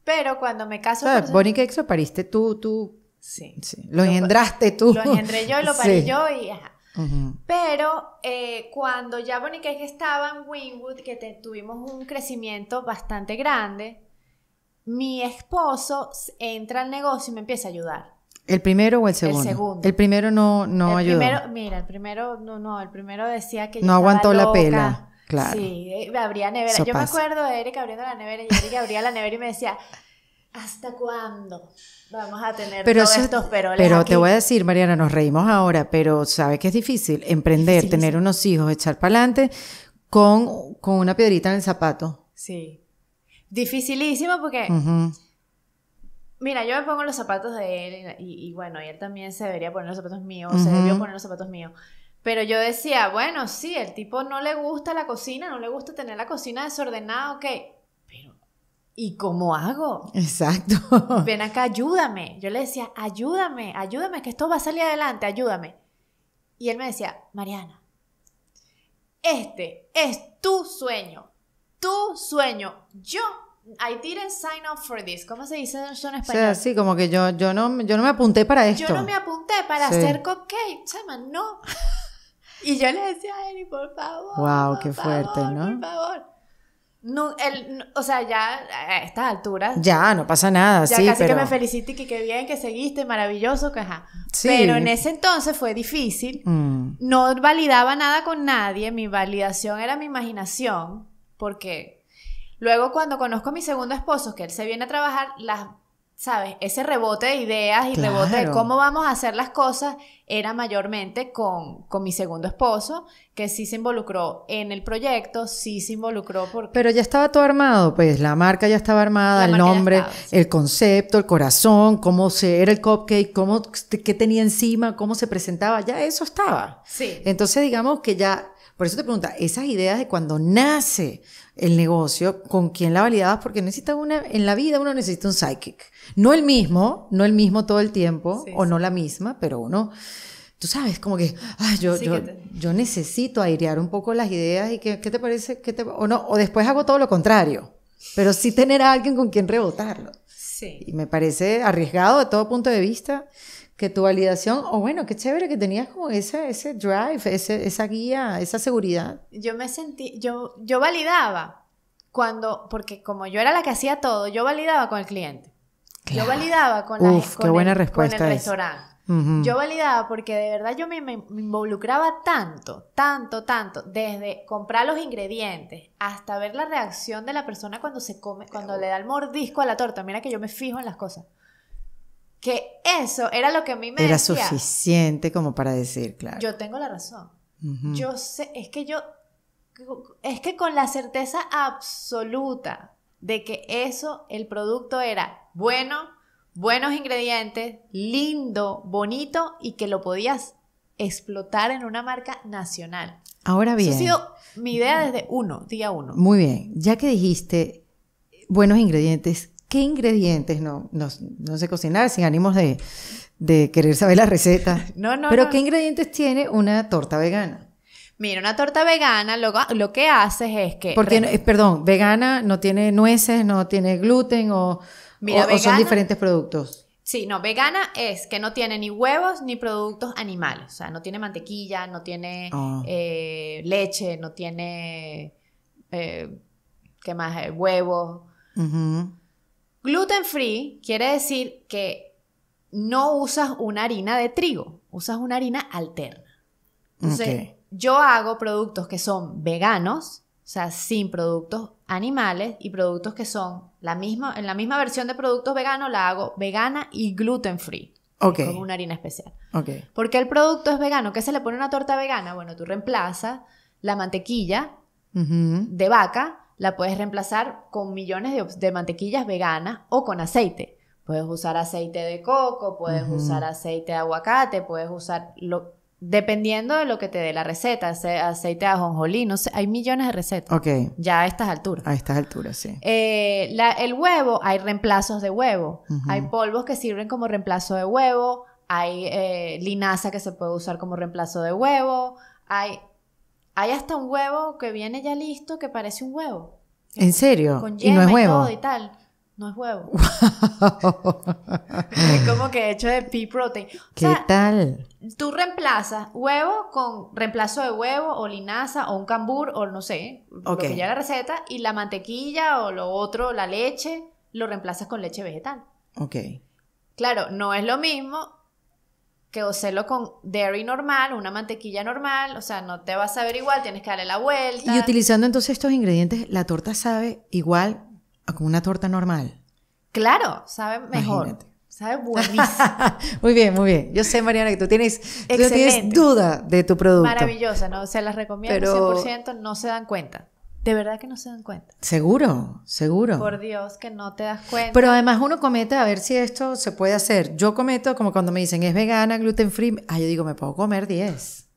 Pero cuando me caso... O Bonnie Cakes lo pariste tú, tú... Sí. sí. Lo, engendraste tú. Lo engendré yo y lo parí yo y... Ajá. Pero eh, cuando ya Bonnie Kex estaba en Wynwood, que tuvimos un crecimiento bastante grande, mi esposo entra al negocio y me empieza a ayudar. ¿El primero o el segundo? El segundo. El primero no, no el ayudó. Primero, mira, el primero no, no, el primero decía que... no aguantó la pela. Claro. Sí, eh, abría nevera. Yo me acuerdo de Eric abriendo la nevera y Eric abría la nevera y me decía, ¿hasta cuándo vamos a tener pero todos estos peroles? Pero te voy a decir, Mariana, nos reímos ahora, pero sabes que es difícil emprender, tener unos hijos, echar para adelante con, con una piedrita en el zapato. Sí. Dificilísimo porque. Mira, yo me pongo los zapatos de él y, bueno, él también se debería poner los zapatos míos, se debió poner los zapatos míos. Pero yo decía, bueno, sí, el tipo no le gusta la cocina, no le gusta tener la cocina desordenada, ok. Pero, ¿y cómo hago? Exacto. Ven acá, ayúdame. Yo le decía, ayúdame, ayúdame, que esto va a salir adelante, ayúdame. Y él me decía, Mariana, este es tu sueño, tu sueño. Yo I didn't sign up for this. ¿Cómo se dice eso en español? O sea, como que yo, yo, no, yo no me apunté para esto. Yo no me apunté para hacer cupcake, chama, no. Y yo le decía a por favor. Wow, qué fuerte, ¿no? Por favor. No, o sea, ya a estas alturas. Ya, no pasa nada. Ya casi que me felicité y que bien, que seguiste, maravilloso, que ajá. Pero en ese entonces fue difícil. Mm. No validaba nada con nadie. Mi validación era mi imaginación. Porque luego, cuando conozco a mi segundo esposo, que él se viene a trabajar, las ¿sabes? Ese rebote de ideas y rebote de cómo vamos a hacer las cosas era mayormente con, mi segundo esposo, que sí se involucró en el proyecto, sí se involucró porque... Pero ya estaba todo armado, pues la marca ya estaba armada, el nombre, el concepto, el corazón, cómo se, era el cupcake, cómo, qué tenía encima, cómo se presentaba, ya eso estaba. Sí. Entonces digamos que ya por eso te pregunta, esas ideas de cuando nace el negocio, ¿con quién la validabas? Porque necesita una, en la vida uno necesita un psychic. No el mismo, no el mismo todo el tiempo, o no la misma, pero uno, tú sabes, como que, yo, yo, necesito airear un poco las ideas y que, ¿qué te parece? Que te, o no, o después hago todo lo contrario, pero sí tener a alguien con quien rebotarlo. Sí. Y me parece arriesgado de todo punto de vista que tu validación, o bueno, qué chévere que tenías como ese, ese drive, ese, esa guía, esa seguridad. Yo me sentí, yo, yo validaba cuando, porque como yo era la que hacía todo, yo validaba con el cliente. Yo validaba con, la, con, el, restaurante. Yo validaba porque de verdad yo me, me, involucraba tanto, tanto, tanto, desde comprar los ingredientes hasta ver la reacción de la persona cuando se come, cuando le da el mordisco a la torta. Mira que yo me fijo en las cosas. Que eso era lo que a mí me Era suficiente como para decir, claro. Yo tengo la razón. Yo sé, es que yo, es que con la certeza absoluta de que eso, el producto era bueno, buenos ingredientes, lindo, bonito y que lo podías explotar en una marca nacional. Ahora bien. Eso ha sido mi idea desde uno, día uno. Muy bien. Ya que dijiste buenos ingredientes, ¿Qué ingredientes? No, no, sé cocinar sin ánimos de, querer saber la receta. No, no. Pero ¿qué ingredientes tiene una torta vegana? Mira, una torta vegana lo, que haces es que... Porque, eh, perdón, vegana no tiene nueces, no tiene gluten o, son diferentes productos. Sí, no, vegana es que no tiene ni huevos ni productos animales. O sea, no tiene mantequilla, no tiene ah. eh, leche, no tiene... Eh, ¿Qué más? huevos. Gluten free quiere decir que no usas una harina de trigo, usas una harina alterna. Entonces, yo hago productos que son veganos, o sea, sin productos animales y productos que son la misma, en la misma versión de productos veganos la hago vegana y gluten free. Ok. Con una harina especial. Ok. Porque el producto es vegano. ¿Qué se le pone a una torta vegana? Bueno, tú reemplazas la mantequilla de vaca la puedes reemplazar con millones de, mantequillas veganas o con aceite. Puedes usar aceite de coco, puedes usar aceite de aguacate, puedes usar lo, dependiendo de lo que te dé la receta, aceite de ajonjolí, no sé, hay millones de recetas. Ok. Ya a estas alturas. A estas alturas, sí. Eh, el huevo, hay reemplazos de huevo. Hay polvos que sirven como reemplazo de huevo, hay eh, linaza que se puede usar como reemplazo de huevo, hay hay hasta un huevo que viene ya listo que parece un huevo. ¿En eh, serio? Con yema y todo y tal. No es huevo. es como que hecho de pea protein. ¿Qué tal? Tú reemplazas huevo con reemplazo de huevo o linaza o un cambur o no sé, que ya la receta y la mantequilla o lo otro, la leche, lo reemplazas con leche vegetal. Ok. Claro, no es lo mismo que celo con dairy normal, una mantequilla normal, o sea, no te vas a ver igual, tienes que darle la vuelta. Y utilizando entonces estos ingredientes, la torta sabe igual a como una torta normal. Claro, sabe mejor. Sabe buenísimo. muy bien, muy bien. Yo sé, Mariana, que tú tienes, duda de tu producto. Maravillosa, ¿no? Se las recomiendo Pero... 100%, no se dan cuenta de verdad que no se dan cuenta. Seguro, seguro. Por Dios que no te das cuenta. Pero además uno comete, a ver si esto se puede hacer. Yo cometo como cuando me dicen, es vegana, gluten free. Ah, yo digo, me puedo comer 10.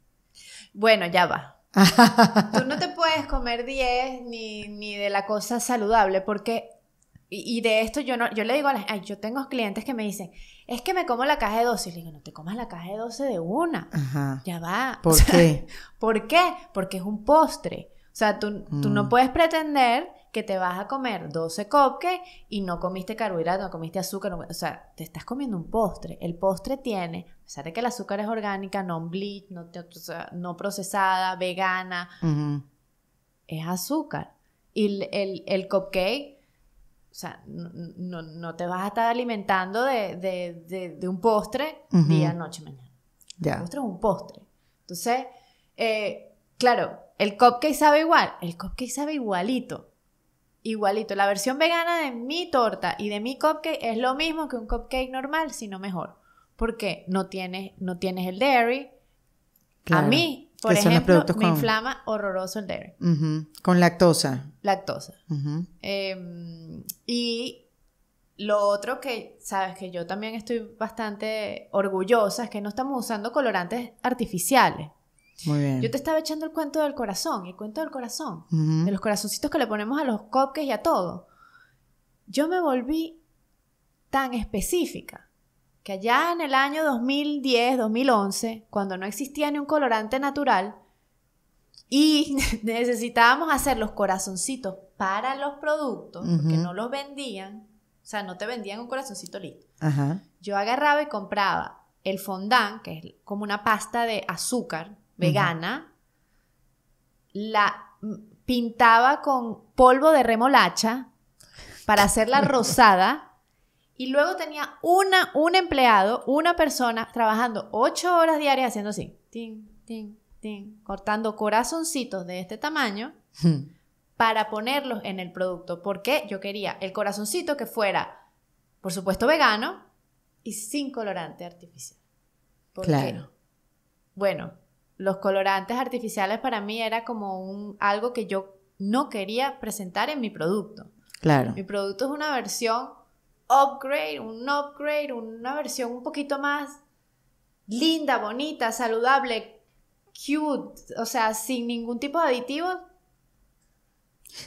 Bueno, ya va. Tú no te puedes comer 10 ni, de la cosa saludable porque... Y, de esto yo no, yo le digo a yo tengo clientes que me dicen, es que me como la caja de 12. Y le digo, no te comas la caja de 12 de una. Ajá. Ya va. ¿Por qué? ¿Por qué? Porque es un postre. O sea, tú, no mm. puedes pretender que te vas a comer 12 cupcakes y no comiste carbohidratos, no comiste azúcar, o sea, te estás comiendo un postre. El postre tiene, a pesar de que el azúcar es orgánica, non bleach, no, o no procesada, vegana, es azúcar. Y el, el, cupcake o sea, no, te vas a estar alimentando de, un postre día, noche, mañana. Ya. postre es un postre. Entonces, eh, claro, el cupcake sabe igual, el cupcake sabe igualito. Igualito. La versión vegana de mi torta y de mi cupcake es lo mismo que un cupcake normal, sino mejor. Porque no tienes, no tienes el dairy. A mí, por ejemplo, me inflama horroroso el dairy. Con lactosa. Lactosa. Em, y lo otro que, sabes, que yo también estoy bastante orgullosa es que no estamos usando colorantes artificiales. Yo te estaba echando el cuento del corazón, el cuento del corazón, de los corazoncitos que le ponemos a los cupcakes y a todo. Yo me volví tan específica que allá en el año 2010, 2011, cuando no existía ni un colorante natural y necesitábamos hacer los corazoncitos para los productos, porque no los vendían, o sea, no te vendían un corazoncito listo. Yo agarraba y compraba el fondant, que es como una pasta de azúcar, vegana, la pintaba con polvo de remolacha para hacerla rosada. Y luego tenía una, un empleado, una persona trabajando ocho horas diarias haciendo así, cortando corazoncitos de este tamaño para ponerlos en el producto. Porque yo quería el corazoncito que fuera, por supuesto, vegano y sin colorante artificial. claro. Bueno, los colorantes artificiales para mí era como un, algo que yo no quería presentar en mi producto. Claro. Mi producto es una versión upgrade, un upgrade, una versión un poquito más linda, bonita, saludable, cute, o sea, sin ningún tipo de aditivo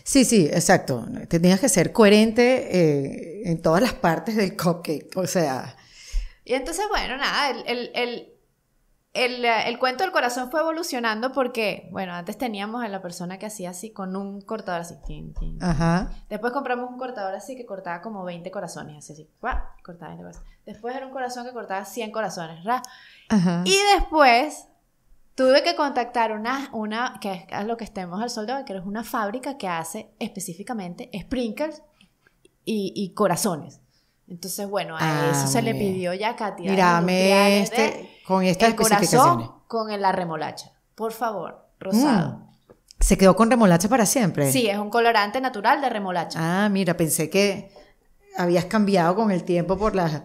Sí, sí, exacto. Tenías que ser coherente eh, en todas las partes del cupcake, o sea. Y entonces, bueno, nada, el, el eh, el, cuento del corazón fue evolucionando porque, bueno, antes teníamos a la persona que hacía así con un cortador así. Ajá. Después compramos un cortador así que cortaba como 20 corazones, así, así. Cortaba 20 corazones. Después era un corazón que cortaba 100 corazones, Y después tuve que contactar una, una que es lo que estemos al sol de que es una fábrica que hace específicamente sprinkles y corazones. Entonces, bueno, a eso se le pidió ya a Katia. ¿eh? este, con estas con la remolacha, por favor, mm. rosado. ¿Se quedó con remolacha para siempre? Sí, es un colorante natural de remolacha. Ah, mira, pensé que habías cambiado con el tiempo por las,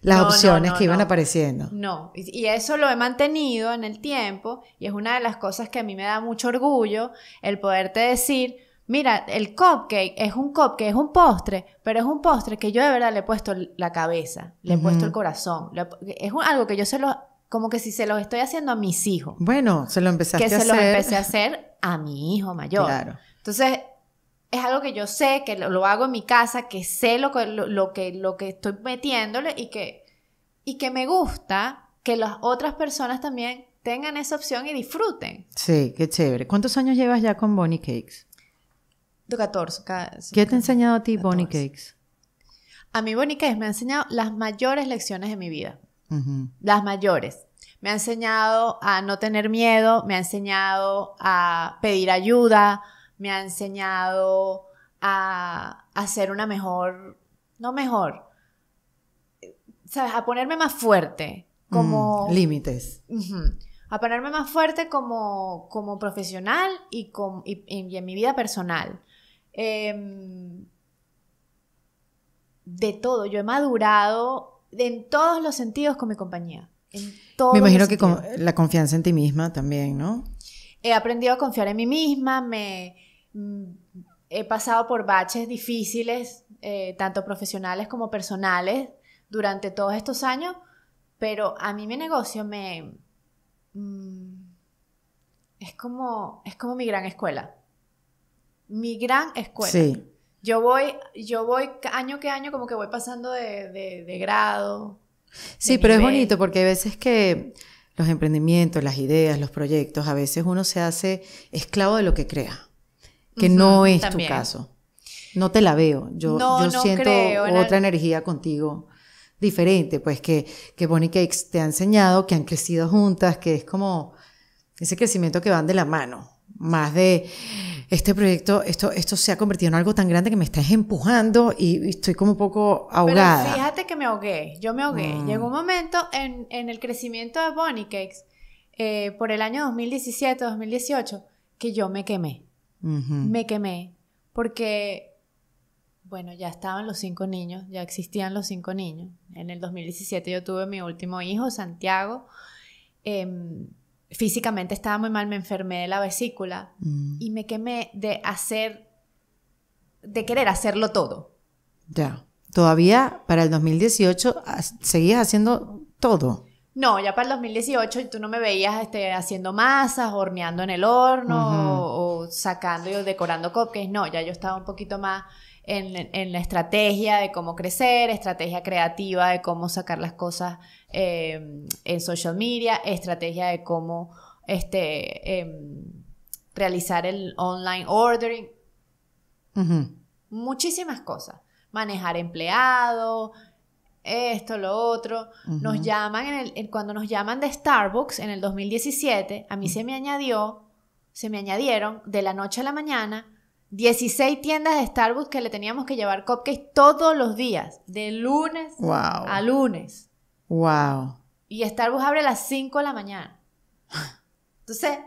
las opciones que iban apareciendo. No, y eso lo he mantenido en el tiempo y es una de las cosas que a mí me da mucho orgullo el poderte decir, mira, el cupcake es un cupcake, es un postre, pero es un postre que yo de verdad le he puesto la cabeza, le he puesto el corazón. es algo que yo se lo, como que si se lo estoy haciendo a mis hijos. Bueno, se lo empezaste a hacer. Que se lo empecé a hacer a mi hijo mayor. Claro. Entonces, es algo que yo sé, que lo, hago en mi casa, que sé lo, lo, que, lo que estoy metiéndole y que, y que me gusta que las otras personas también tengan esa opción y disfruten. Sí, qué chévere. ¿Cuántos años llevas ya con Bonnie Cakes? ¿Qué te ha enseñado a ti Bonnie Cakes? A mí Bonnie Cakes me ha enseñado las mayores lecciones de mi vida. Las mayores. Me ha enseñado a no tener miedo, me ha enseñado a pedir ayuda, me ha enseñado a, hacer una mejor, no mejor, ¿sabes? A ponerme más fuerte, como... Mm, límites. A ponerme más fuerte como, como profesional y, y en mi vida personal. Em, de todo. Yo he madurado en todos los sentidos con mi compañía. Me imagino que con la confianza en ti misma también, ¿no? He aprendido a confiar en mí misma, me mm, he pasado por baches difíciles, eh, tanto profesionales como personales, durante todos estos años, pero a mí mi negocio me... Mm, es como, es como mi gran escuela mi gran escuela. Yo voy, yo voy año que año como que voy pasando de, grado. Sí, pero es bonito porque hay veces que los emprendimientos, las ideas, los proyectos, a veces uno se hace esclavo de lo que crea, que no es tu caso. No te la veo. Yo, siento otra energía contigo diferente, pues que, que Bonnie Cakes te ha enseñado, que han crecido juntas, que es como ese crecimiento que van de la mano más de este proyecto, esto, esto se ha convertido en algo tan grande que me estás empujando y, estoy como un poco ahogada. fíjate que me ahogué, yo me ahogué. Mm. Llegó un momento en, el crecimiento de Bonnie Cakes eh, por el año 2017-2018 que yo me quemé. Me quemé porque, bueno, ya estaban los cinco niños, ya existían los cinco niños. En el 2017 yo tuve mi último hijo, Santiago. Em, físicamente estaba muy mal, me enfermé de la vesícula mm. y me quemé de hacer, de querer hacerlo todo. Ya, todavía para el 2018 seguías haciendo todo. No, ya para el 2018 tú no me veías este, haciendo masas, horneando en el horno o, sacando y decorando cupcakes. No, ya yo estaba un poquito más en, la estrategia de cómo crecer, estrategia creativa de cómo sacar las cosas em, en social media, estrategia de cómo este, em, realizar el online ordering, muchísimas cosas, manejar empleado, esto, lo otro. Nos llaman, en cuando nos llaman de Starbucks en el 2017, a mí mm. se me añadió, se me añadieron de la noche a la mañana 16 tiendas de Starbucks que le teníamos que llevar cupcakes todos los días, de lunes a lunes. Wow. Y Starbucks abre a las 5 de la mañana. Entonces,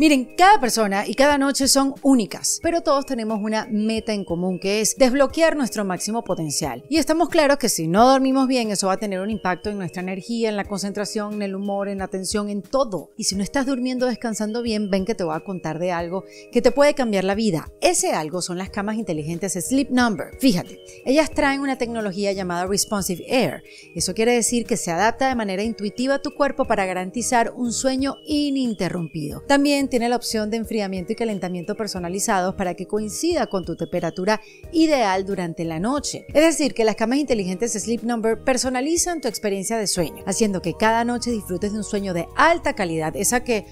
Miren, cada persona y cada noche son únicas, pero todos tenemos una meta en común que es desbloquear nuestro máximo potencial. Y estamos claros que si no dormimos bien, eso va a tener un impacto en nuestra energía, en la concentración, en el humor, en la atención, en todo. Y si no estás durmiendo, descansando bien, ven que te voy a contar de algo que te puede cambiar la vida. Ese algo son las camas inteligentes Sleep Number. Fíjate, ellas traen una tecnología llamada Responsive Air. Eso quiere decir que se adapta de manera intuitiva a tu cuerpo para garantizar un sueño ininterrumpido. También tiene la opción de enfriamiento y calentamiento personalizados para que coincida con tu temperatura ideal durante la noche. Es decir, que las camas inteligentes Sleep Number personalizan tu experiencia de sueño, haciendo que cada noche disfrutes de un sueño de alta calidad, esa que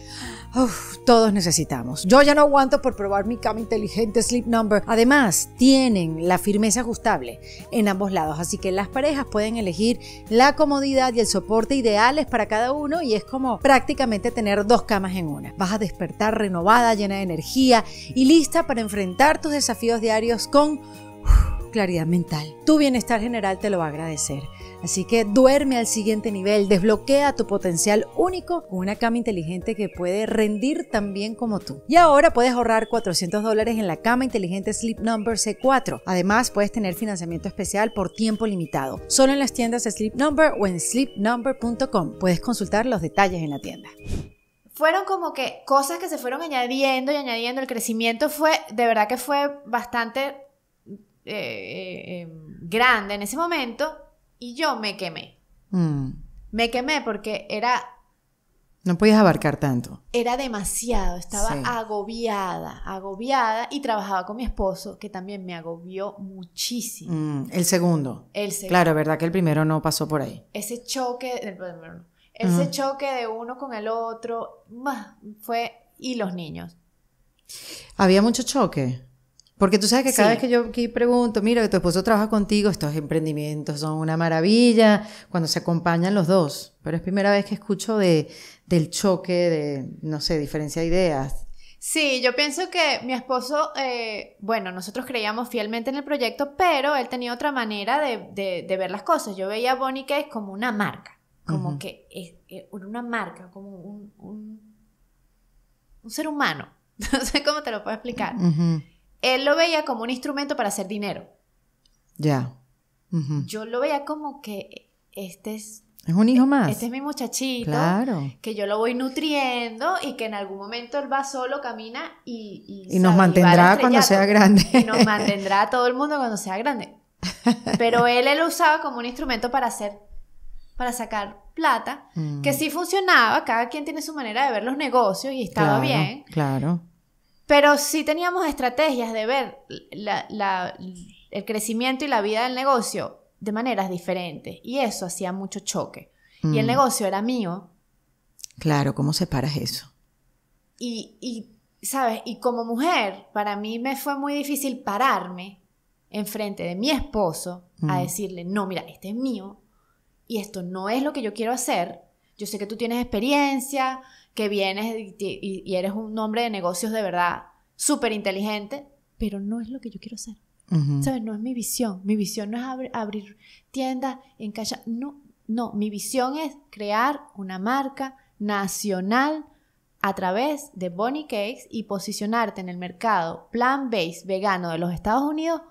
Uf, todos necesitamos. Yo ya no aguanto por probar mi cama inteligente Sleep Number. Además, tienen la firmeza ajustable en ambos lados, así que las parejas pueden elegir la comodidad y el soporte ideales para cada uno y es como prácticamente tener dos camas en una. Vas a despertar renovada, llena de energía y lista para enfrentar tus desafíos diarios con claridad mental. Tu bienestar general te lo va a agradecer. Así que duerme al siguiente nivel, desbloquea tu potencial único con una cama inteligente que puede rendir tan bien como tú. Y ahora puedes ahorrar 400 dólares en la cama inteligente Sleep Number C4. Además, puedes tener financiamiento especial por tiempo limitado, solo en las tiendas Sleep Number o en sleepnumber.com. Puedes consultar los detalles en la tienda fueron como que cosas que se fueron añadiendo y añadiendo. El crecimiento fue, de verdad que fue bastante eh, eh, eh, grande en ese momento. Y yo me quemé. Mm. Me quemé porque era... No podías abarcar tanto. Era demasiado, estaba agobiada, agobiada y trabajaba con mi esposo que también me agobió muchísimo. Mm, el segundo. El segundo. Claro, verdad que el primero no pasó por ahí. Ese choque, ese choque de uno con el otro, fue... Y los niños. Había mucho choque. Porque tú sabes que cada vez que yo aquí pregunto, mira, que tu esposo trabaja contigo, estos emprendimientos son una maravilla, cuando se acompañan los dos. Pero es primera vez que escucho de, del choque, de, no sé, diferencia de ideas. Sí, yo pienso que mi esposo, eh, bueno, nosotros creíamos fielmente en el proyecto, pero él tenía otra manera de, de, ver las cosas. Yo veía a Bonnie es como una marca, como que es, una marca, como un, un, ser humano. No sé cómo te lo puedo explicar. Uh él lo veía como un instrumento para hacer dinero. Ya. Yo lo veía como que este es... Es un hijo e-, más. Este es mi muchachito. Claro. Que yo lo voy nutriendo y que en algún momento él va solo, camina y... Y, nos mantendrá cuando sea grande. Y nos mantendrá a todo el mundo cuando sea grande. Pero él, lo usaba como un instrumento para hacer para sacar plata, que mm. sí funcionaba, cada quien tiene su manera de ver los negocios y estaba bien. Claro. Pero sí teníamos estrategias de ver el crecimiento y la vida del negocio de maneras diferentes. Y eso hacía mucho choque. Y el mm. negocio era mío. Claro, ¿cómo separas eso? Y, ¿sabes? Y como mujer, para mí me fue muy difícil pararme enfrente de mi esposo a mm. decirle, no, mira, este es mío y esto no es lo que yo quiero hacer. Yo sé que tú tienes experiencia, que vienes y, eres un hombre de negocios de verdad súper inteligente, pero no es lo que yo quiero hacer. ¿Sabes? No es mi visión. Mi visión no es abrir tiendas en calle. No, no. Mi visión es crear una marca nacional a través de Bonnie Cakes y posicionarte en el mercado plant-based vegano de los Estados Unidos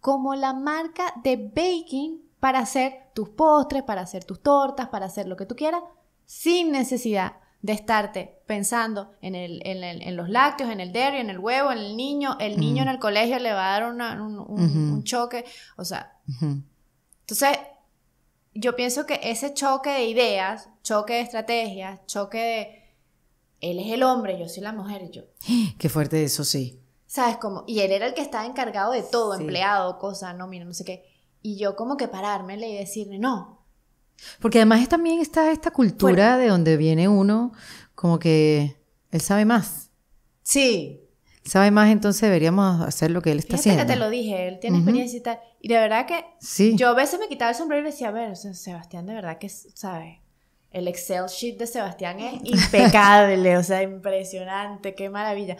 como la marca de baking para hacer tus postres, para hacer tus tortas, para hacer lo que tú quieras, sin necesidad de estarte pensando en, en, los lácteos, en el dairy, en el huevo, en el niño, el niño en el colegio le va a dar un, choque, o sea. Entonces, yo pienso que ese choque de ideas, choque de estrategias, choque de, él es el hombre, yo soy la mujer, yo. Qué fuerte eso, sí. ¿Sabes cómo? Y él era el que estaba encargado de todo, empleado, cosa, no, mira, no sé qué. Y yo como que parármele y decirle, no, porque además también está esta cultura de donde viene uno, como que él sabe más. Sí. Sabe más, entonces deberíamos hacer lo que él está Fíjate haciendo. Que te lo dije, él tiene experiencia y tal. Y de verdad que yo a veces me quitaba el sombrero y decía, a ver, Sebastián de verdad que sabe. El Excel sheet de Sebastián es impecable, o sea, impresionante, qué maravilla.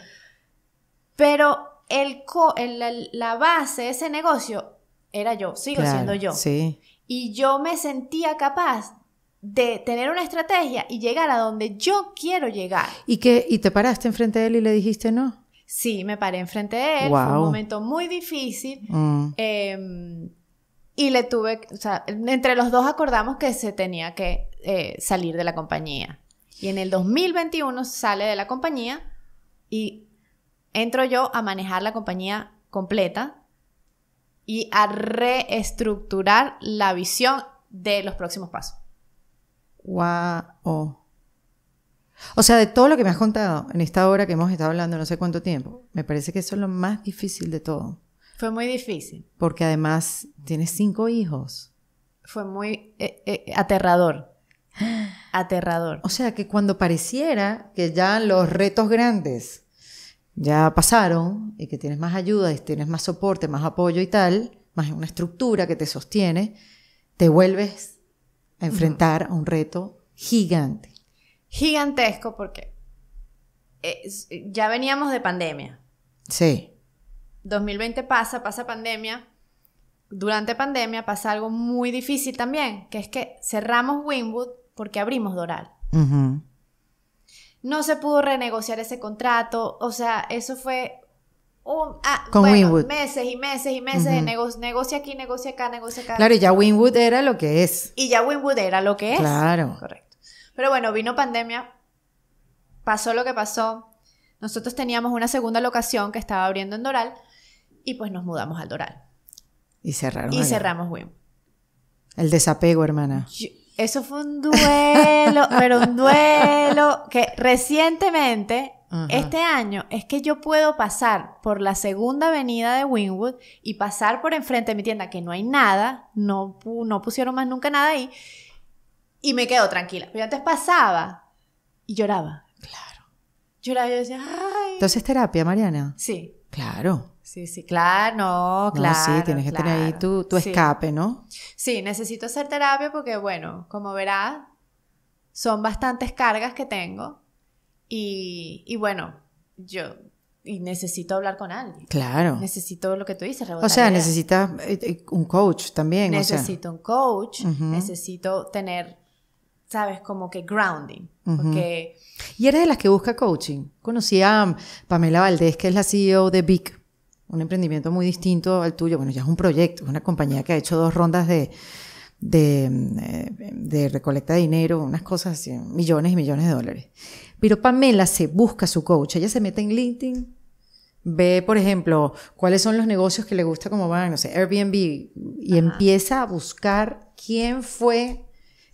Pero el, la, base de ese negocio era yo, sigo siendo yo. Sí y yo me sentía capaz de tener una estrategia y llegar a donde yo quiero llegar. ¿Y, que ¿Y te paraste enfrente de él y le dijiste no? Sí, me paré enfrente de él, fue un momento muy difícil. Mm. Em, y le tuve, o sea, entre los dos acordamos que se tenía que eh, salir de la compañía. Y en el 2021 sale de la compañía y entro yo a manejar la compañía completa y a reestructurar la visión de los próximos pasos. Wow. O sea, de todo lo que me has contado en esta hora que hemos estado hablando no sé cuánto tiempo, me parece que eso es lo más difícil de todo. Fue muy difícil. Porque además tienes cinco hijos. Fue muy eh, eh, aterrador. Aterrador. O sea, que cuando pareciera que ya los retos grandes ya pasaron y que tienes más ayuda y tienes más soporte, más apoyo y tal, más una estructura que te sostiene, te vuelves a enfrentar a un reto gigante. Gigantesco porque eh, ya veníamos de pandemia. Sí. 2020 pasa, pasa pandemia. Durante pandemia pasa algo muy difícil también, que es que cerramos Winwood porque abrimos Doral. No se pudo renegociar ese contrato, o sea, eso fue un, ah, bueno, meses y meses y meses de negocio negocia aquí, negocio acá, negocio acá. Claro, y ya Winwood era lo que es. Y ya Winwood era lo que es. Claro. Correcto. Pero bueno, vino pandemia, pasó lo que pasó. Nosotros teníamos una segunda locación que estaba abriendo en Doral y pues nos mudamos al Doral. Y cerraron. Y cerramos Winwood. El desapego, hermana. Eso fue un duelo, pero un duelo que recientemente, este año, es que yo puedo pasar por la segunda avenida de winwood y pasar por enfrente de mi tienda, que no hay nada, no, no pusieron más nunca nada ahí, y me quedo tranquila. Pero antes pasaba y lloraba. Claro. Lloraba y decía, ay. Entonces terapia, Mariana. Sí. Claro. Sí, sí, claro, no, claro. sí, tienes que tener ahí tu, escape, ¿no? Sí, necesito hacer terapia porque, bueno, como verás, son bastantes cargas que tengo y, bueno, yo necesito hablar con alguien. Claro. Necesito lo que tú dices, O sea, necesitas eh, eh, un coach también. Necesito un coach, necesito tener, sabes, como que grounding. Y eres de las que busca coaching. Conocí a Pamela Valdés, que es la CEO de Big un emprendimiento muy distinto al tuyo. Bueno, ya es un proyecto, es una compañía que ha hecho dos rondas de, de, eh, recolecta de dinero, unas cosas, millones y millones de dólares. Pero Pamela se busca su coach, ella se mete en LinkedIn, ve, por ejemplo, cuáles son los negocios que le gusta como van, no sé, Airbnb, y empieza a buscar quién fue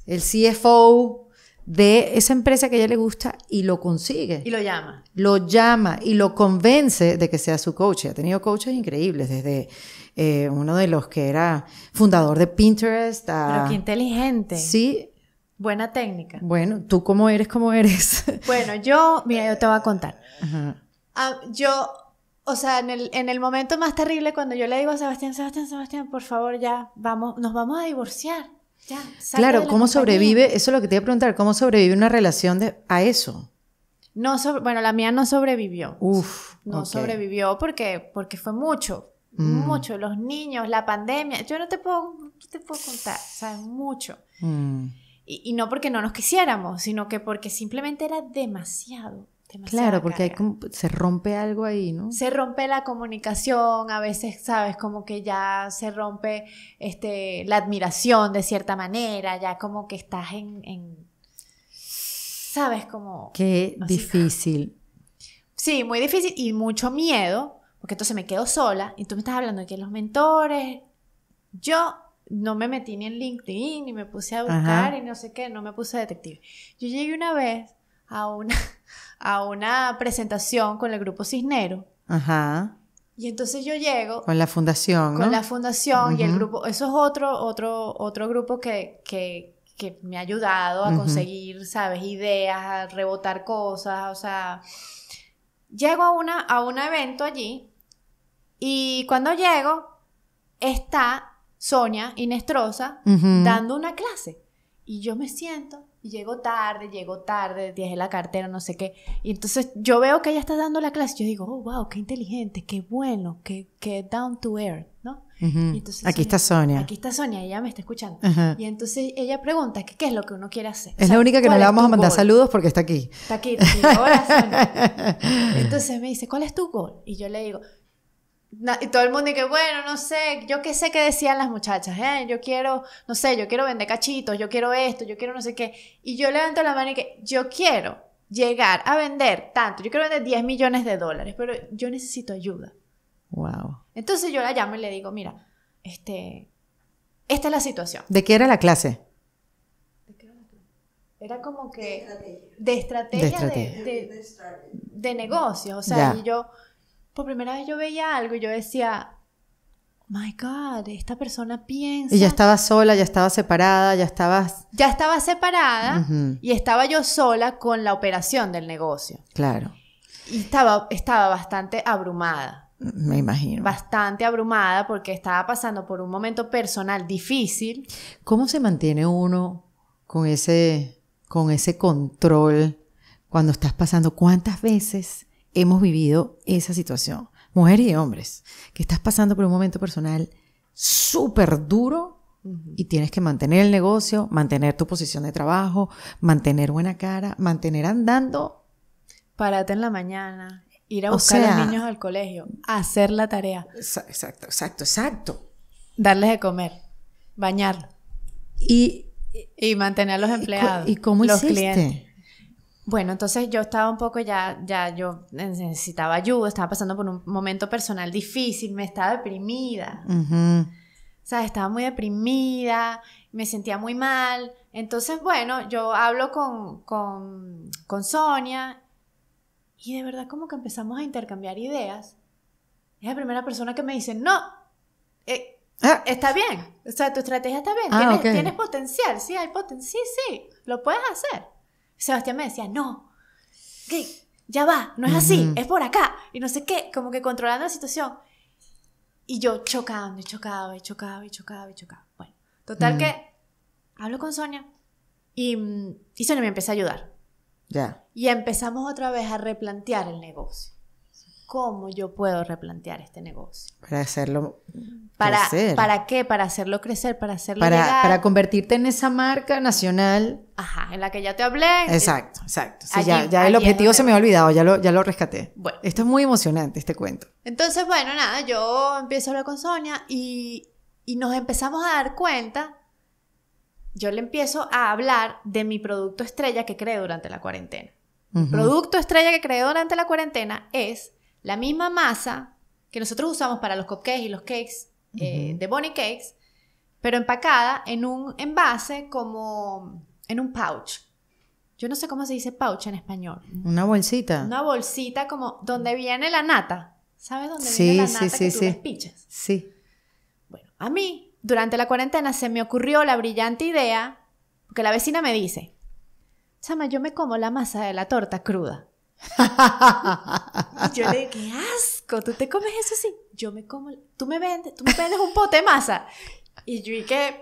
el CFO de esa empresa que a ella le gusta y lo consigue. Y lo llama. Lo llama y lo convence de que sea su coach. ha tenido coaches increíbles, desde eh, uno de los que era fundador de Pinterest Pero qué inteligente. Sí. Buena técnica. Bueno, tú cómo eres, como eres. Bueno, yo, mira, yo te voy a contar. Ah, yo, o sea, en el, en el momento más terrible, cuando yo le digo a Sebastián, Sebastián, Sebastián, por favor, ya, vamos, nos vamos a divorciar claro, ¿cómo sobrevive? Eso es lo que te iba a preguntar, ¿cómo sobrevive una relación de, a eso? No, bueno, la mía no sobrevivió. Uf. No sobrevivió porque, porque fue mucho, mm. mucho. Los niños, la pandemia, yo no te puedo, te puedo contar, Sabes mucho. Mm. Y, y, no porque no nos quisiéramos, sino que porque simplemente era demasiado. Claro, porque se rompe algo ahí, ¿no? Se rompe la comunicación, a veces, ¿sabes? Como que ya se rompe este, la admiración de cierta manera, ya como que estás en. ¿Sabes? Como. Qué difícil. Sí, muy difícil y mucho miedo, porque entonces me quedo sola y tú me estás hablando de que los mentores. Yo no me metí ni en LinkedIn, ni me puse a buscar y no sé qué, no me puse a detective. Yo llegué una vez a una a una presentación con el grupo Cisnero. Ajá. Y entonces yo llego. Con la fundación. Con la fundación y el grupo. Eso es otro, otro, otro grupo que, me ha ayudado a conseguir, ¿sabes? Ideas, a rebotar cosas. O sea, llego a, una, a un evento allí y cuando llego está Sonia Inestrosa Nestrosa dando una clase. Y yo me siento y llego tarde, llego tarde, dejé la cartera, no sé qué. Y entonces yo veo que ella está dando la clase, yo digo, oh, wow, qué inteligente, qué bueno, qué, down to earth, ¿no? aquí está Sonia. Aquí está Sonia, ella me está escuchando. Y entonces ella pregunta, ¿qué, es lo que uno quiere hacer? Es la única que no le vamos a mandar saludos porque está aquí. Está aquí, Hola, Sonia. Entonces me dice, ¿cuál es tu gol? Y yo le digo, y todo el mundo dice, bueno, no sé, yo qué sé qué decían las muchachas, ¿eh? yo quiero, no sé, yo quiero vender cachitos, yo quiero esto, yo quiero no sé qué. Y yo levanto la mano y que yo quiero llegar a vender tanto, yo quiero vender 10 millones de dólares, pero yo necesito ayuda. Wow. Entonces yo la llamo y le digo, mira, este, esta es la situación. ¿De qué era la clase? Era como que de estrategia de, estrategia. de, negocios, o sea, y yo por primera vez yo veía algo y yo decía, my God, esta persona piensa. Y ya estaba sola, ya estaba separada, ya estabas. Ya estaba separada y estaba yo sola con la operación del negocio. Claro. Y estaba, estaba bastante abrumada. Me imagino. Bastante abrumada porque estaba pasando por un momento personal difícil. ¿Cómo se mantiene uno con ese, con ese control cuando estás pasando? ¿Cuántas veces hemos vivido esa situación, mujeres y hombres, que estás pasando por un momento personal súper duro y tienes que mantener el negocio, mantener tu posición de trabajo, mantener buena cara, mantener andando. Parate en la mañana, ir a buscar a los niños al colegio, hacer la tarea. Exacto, exacto, exacto. Darles de comer, bañar. Y, mantener a los empleados. ¿Y, cómo los Clientes. Bueno, entonces yo estaba un poco ya, ya yo necesitaba ayuda, estaba pasando por un momento personal difícil, me estaba deprimida. O sea, estaba muy deprimida, me sentía muy mal. Entonces, bueno, yo hablo con, Sonia y de verdad como que empezamos a intercambiar ideas. Es la primera persona que me dice, no, eh, ah. está bien, o sea, tu estrategia está bien, ah, tienes, tienes potencial, sí, hay potencial, sí, sí, lo puedes hacer. Sebastián me decía, no, ¿qué? Ya va, no es así, es por acá. Y no sé qué, como que controlando la situación. Y yo chocando y chocaba y chocaba y chocaba y chocaba. Bueno, total mm. que hablo con Sonia y, y Sonia me empezó a ayudar. Ya. Y empezamos otra vez a replantear el negocio cómo yo puedo replantear este negocio. Para hacerlo para, ¿Para qué? Para hacerlo crecer, para hacerlo para, llegar. Para convertirte en esa marca nacional. Ajá, en la que ya te hablé. Exacto, exacto. ya, el objetivo se me ha olvidado, ya lo, ya lo rescaté. Bueno. Esto es muy emocionante, este cuento. Entonces, bueno, nada, yo empiezo a hablar con Sonia y, nos empezamos a dar cuenta yo le empiezo a hablar de mi producto estrella que creé durante la cuarentena. producto estrella que creé durante la cuarentena es la misma masa que nosotros usamos para los cupcakes y los cakes eh, de Bonnie Cakes, pero empacada en un envase como en un pouch. Yo no sé cómo se dice pouch en español. Una bolsita. Una bolsita como donde viene la nata. ¿Sabes dónde viene la nata sí, que sí, tú Sí. Bueno, a mí durante la cuarentena se me ocurrió la brillante idea porque la vecina me dice, "Chama, yo me como la masa de la torta cruda." Y yo le dije qué asco, tú te comes eso así. Yo me como, tú me vendes, tú me vendes un pote de masa. Y yo dije,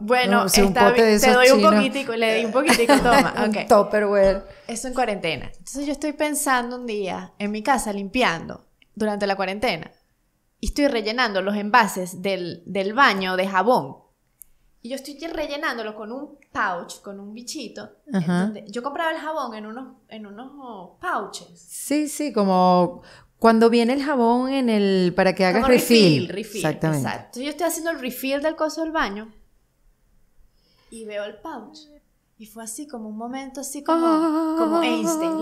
bueno, está te doy un poquitico, le di un poquitico, toma. Okay. Topperware. Eso en cuarentena. Entonces yo estoy pensando un día en mi casa limpiando durante la cuarentena y estoy rellenando los envases del, del baño de jabón y yo estoy rellenándolo con un pouch, con un bichito. yo compraba el jabón en unos, en unos pouches. Sí, sí, como cuando viene el jabón en el para que hagas refill, refill, Exactamente. Exacto. Yo estoy haciendo el refill del coso del baño y veo el pouch. Y fue así como un momento así como, como Einstein.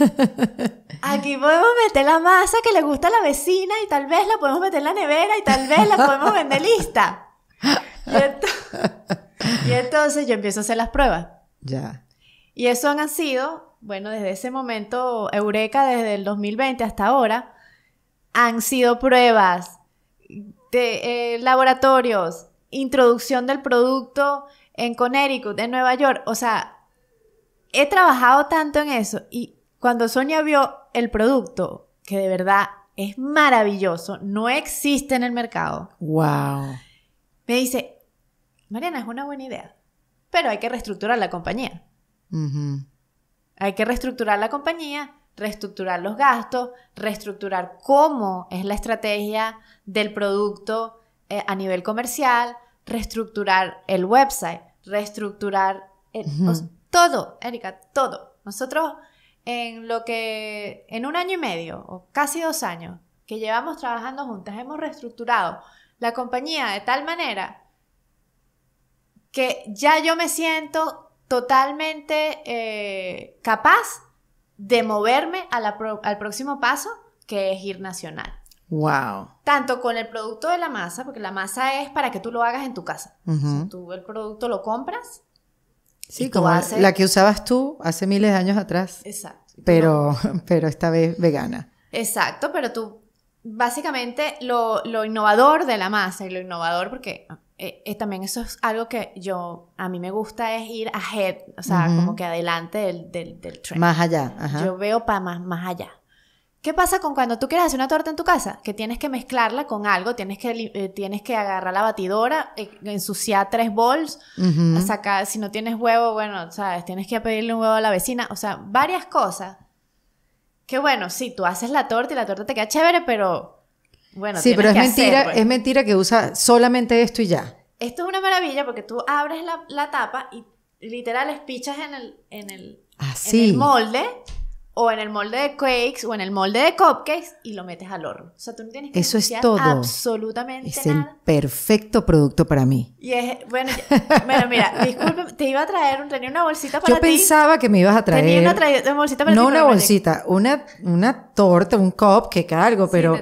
aquí podemos meter la masa que le gusta a la vecina y tal vez la podemos meter en la nevera y tal vez la podemos vender lista. Y, entonces yo empiezo a hacer las pruebas. Ya. Y eso han sido, bueno, desde ese momento, Eureka, desde el 2020 hasta ahora, han sido pruebas de eh, laboratorios, introducción del producto en Connecticut, en Nueva York. O sea, he trabajado tanto en eso y cuando Sonia vio el producto, que de verdad es maravilloso, no existe en el mercado. Wow me dice, Mariana, es una buena idea, pero hay que reestructurar la compañía. Hay que reestructurar la compañía, reestructurar los gastos, reestructurar cómo es la estrategia del producto eh, a nivel comercial, reestructurar el website, reestructurar todo, Erika, todo. Nosotros en lo que en un año y medio o casi dos años que llevamos trabajando juntas hemos reestructurado la compañía de tal manera que ya yo me siento totalmente eh, capaz de moverme al próximo paso, que es ir nacional. Wow. Tanto con el producto de la masa, porque la masa es para que tú lo hagas en tu casa. tú el producto lo compras. Sí, como la que usabas tú hace miles de años atrás. Exacto. Pero, pero esta vez vegana. Exacto, pero tú básicamente lo, innovador de la masa y lo innovador porque eh, eh, también eso es algo que yo, a mí me gusta es ir ahead, o sea, como que adelante del, del, del Más allá, ajá. Yo veo para más, más allá. ¿Qué pasa con cuando tú quieres hacer una torta en tu casa? Que tienes que mezclarla con algo, tienes que, eh, tienes que agarrar la batidora, ensuciar tres bols, sacar, si no tienes huevo, bueno, sabes, tienes que pedirle un huevo a la vecina, o sea, varias cosas que bueno, sí, tú haces la torta y la torta te queda chévere, pero bueno, sí, pero es mentira, pues. es mentira que usa solamente esto y ya. Esto es una maravilla porque tú abres la, tapa y literal pichas en el, en el, ah, en el molde o en el molde de cakes o en el molde de cupcakes y lo metes al horno. O sea, tú no tienes que Eso es todo. absolutamente es el perfecto producto para mí. Y es, bueno, mira, disculpe, te iba a traer, tenía una bolsita para ti. Yo pensaba que me ibas a traer. Tenía una, bolsita No una bolsita, una, una torta, un cupcake, algo, pero...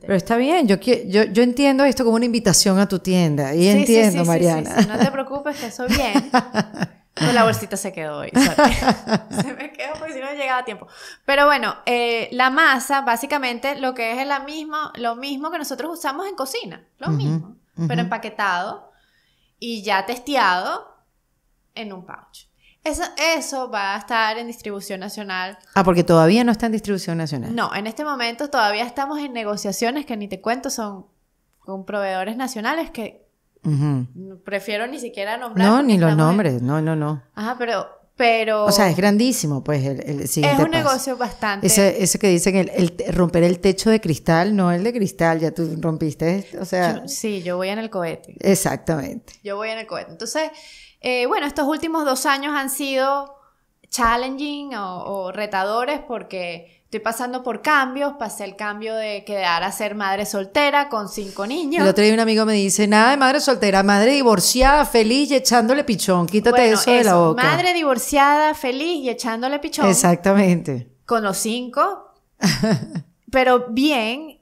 Pero está bien, yo, yo, yo entiendo esto como una invitación a tu tienda. Y entiendo, sí, sí, Mariana. No te preocupes, que eso bien. Pues la bolsita se quedó hoy. se me quedó porque si no llegaba a tiempo. Pero bueno, eh, la masa, básicamente, lo que es, es la lo mismo que nosotros usamos en cocina. Lo mismo. Pero empaquetado y ya testeado en un pouch. eso, va a estar en distribución nacional. Ah, porque todavía no está en distribución nacional. No, en este momento todavía estamos en negociaciones que ni te cuento, son con proveedores nacionales que Prefiero ni siquiera nombrar. No, ni los nombres, no, no, no. Ajá, pero, pero... O sea, es grandísimo, pues, el, Es un negocio bastante... Ese, que dicen, el, el, romper el techo de cristal, no el de cristal, ya tú rompiste, o sea... sí, yo voy en el cohete. Exactamente. Yo voy en el cohete. Entonces, eh, bueno, estos últimos dos años han sido challenging o retadores porque Estoy pasando por cambios, pasé el cambio de quedar a ser madre soltera con cinco niños. El otro día un amigo me dice, nada de madre soltera, madre divorciada, feliz y echándole pichón, quítate eso, de la boca. Madre divorciada, feliz y echándole pichón. Exactamente. Con los cinco. pero bien,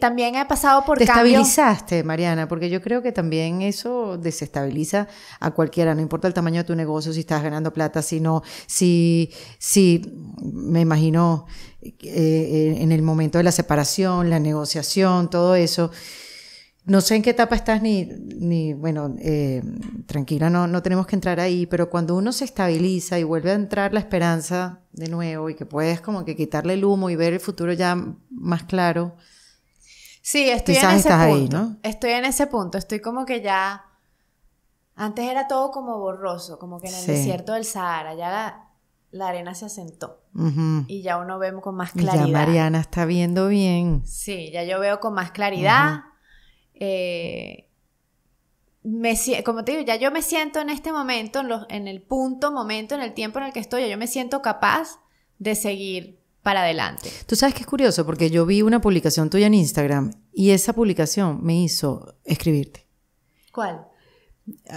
también he pasado por Te Mariana, porque yo creo que también eso desestabiliza a cualquiera, no importa el tamaño de tu negocio, si estás ganando plata, sino no, si, si me imagino eh, eh, en el momento de la separación, la negociación, todo eso no sé en qué etapa estás ni, ni bueno, eh, tranquila, no, no tenemos que entrar ahí, pero cuando uno se estabiliza y vuelve a entrar la esperanza de nuevo y que puedes como que quitarle el humo y ver el futuro ya más claro. Sí, estoy en ese punto. Estoy en ese punto, estoy como que ya... Antes era todo como borroso, como que en el desierto del Sahara, ya la, arena se asentó y ya uno ve con más claridad. ya Mariana está viendo bien. Sí, ya yo veo con más claridad. Eh, me, como te digo, ya yo me siento en este momento, en, en el punto, momento, en el tiempo en el que estoy, yo me siento capaz de seguir para adelante. Tú sabes que es curioso, porque yo vi una publicación tuya en Instagram y esa publicación me hizo escribirte. ¿Cuál?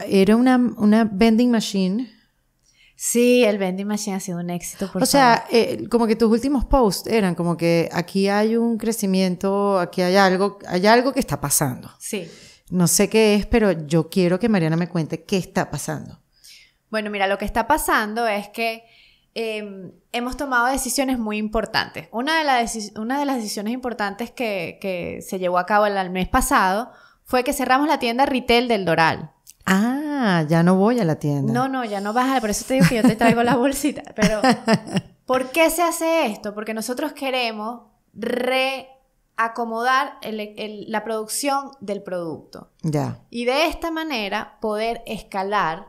Era una, una vending machine Sí, el vending machine ha sido un éxito. Por o sea, eh, como que tus últimos posts eran como que aquí hay un crecimiento, aquí hay algo, hay algo que está pasando. Sí. No sé qué es, pero yo quiero que Mariana me cuente qué está pasando. Bueno, mira, lo que está pasando es que em, hemos tomado decisiones muy importantes. Una de, una de las decisiones importantes que, se llevó a cabo el mes pasado fue que cerramos la tienda retail del Doral. Ah, ya no voy a la tienda. No, no, ya no vas a, por eso te digo que yo te traigo la bolsita. Pero, ¿por qué se hace esto? Porque nosotros queremos reacomodar la producción del producto. Ya. Y de esta manera poder escalar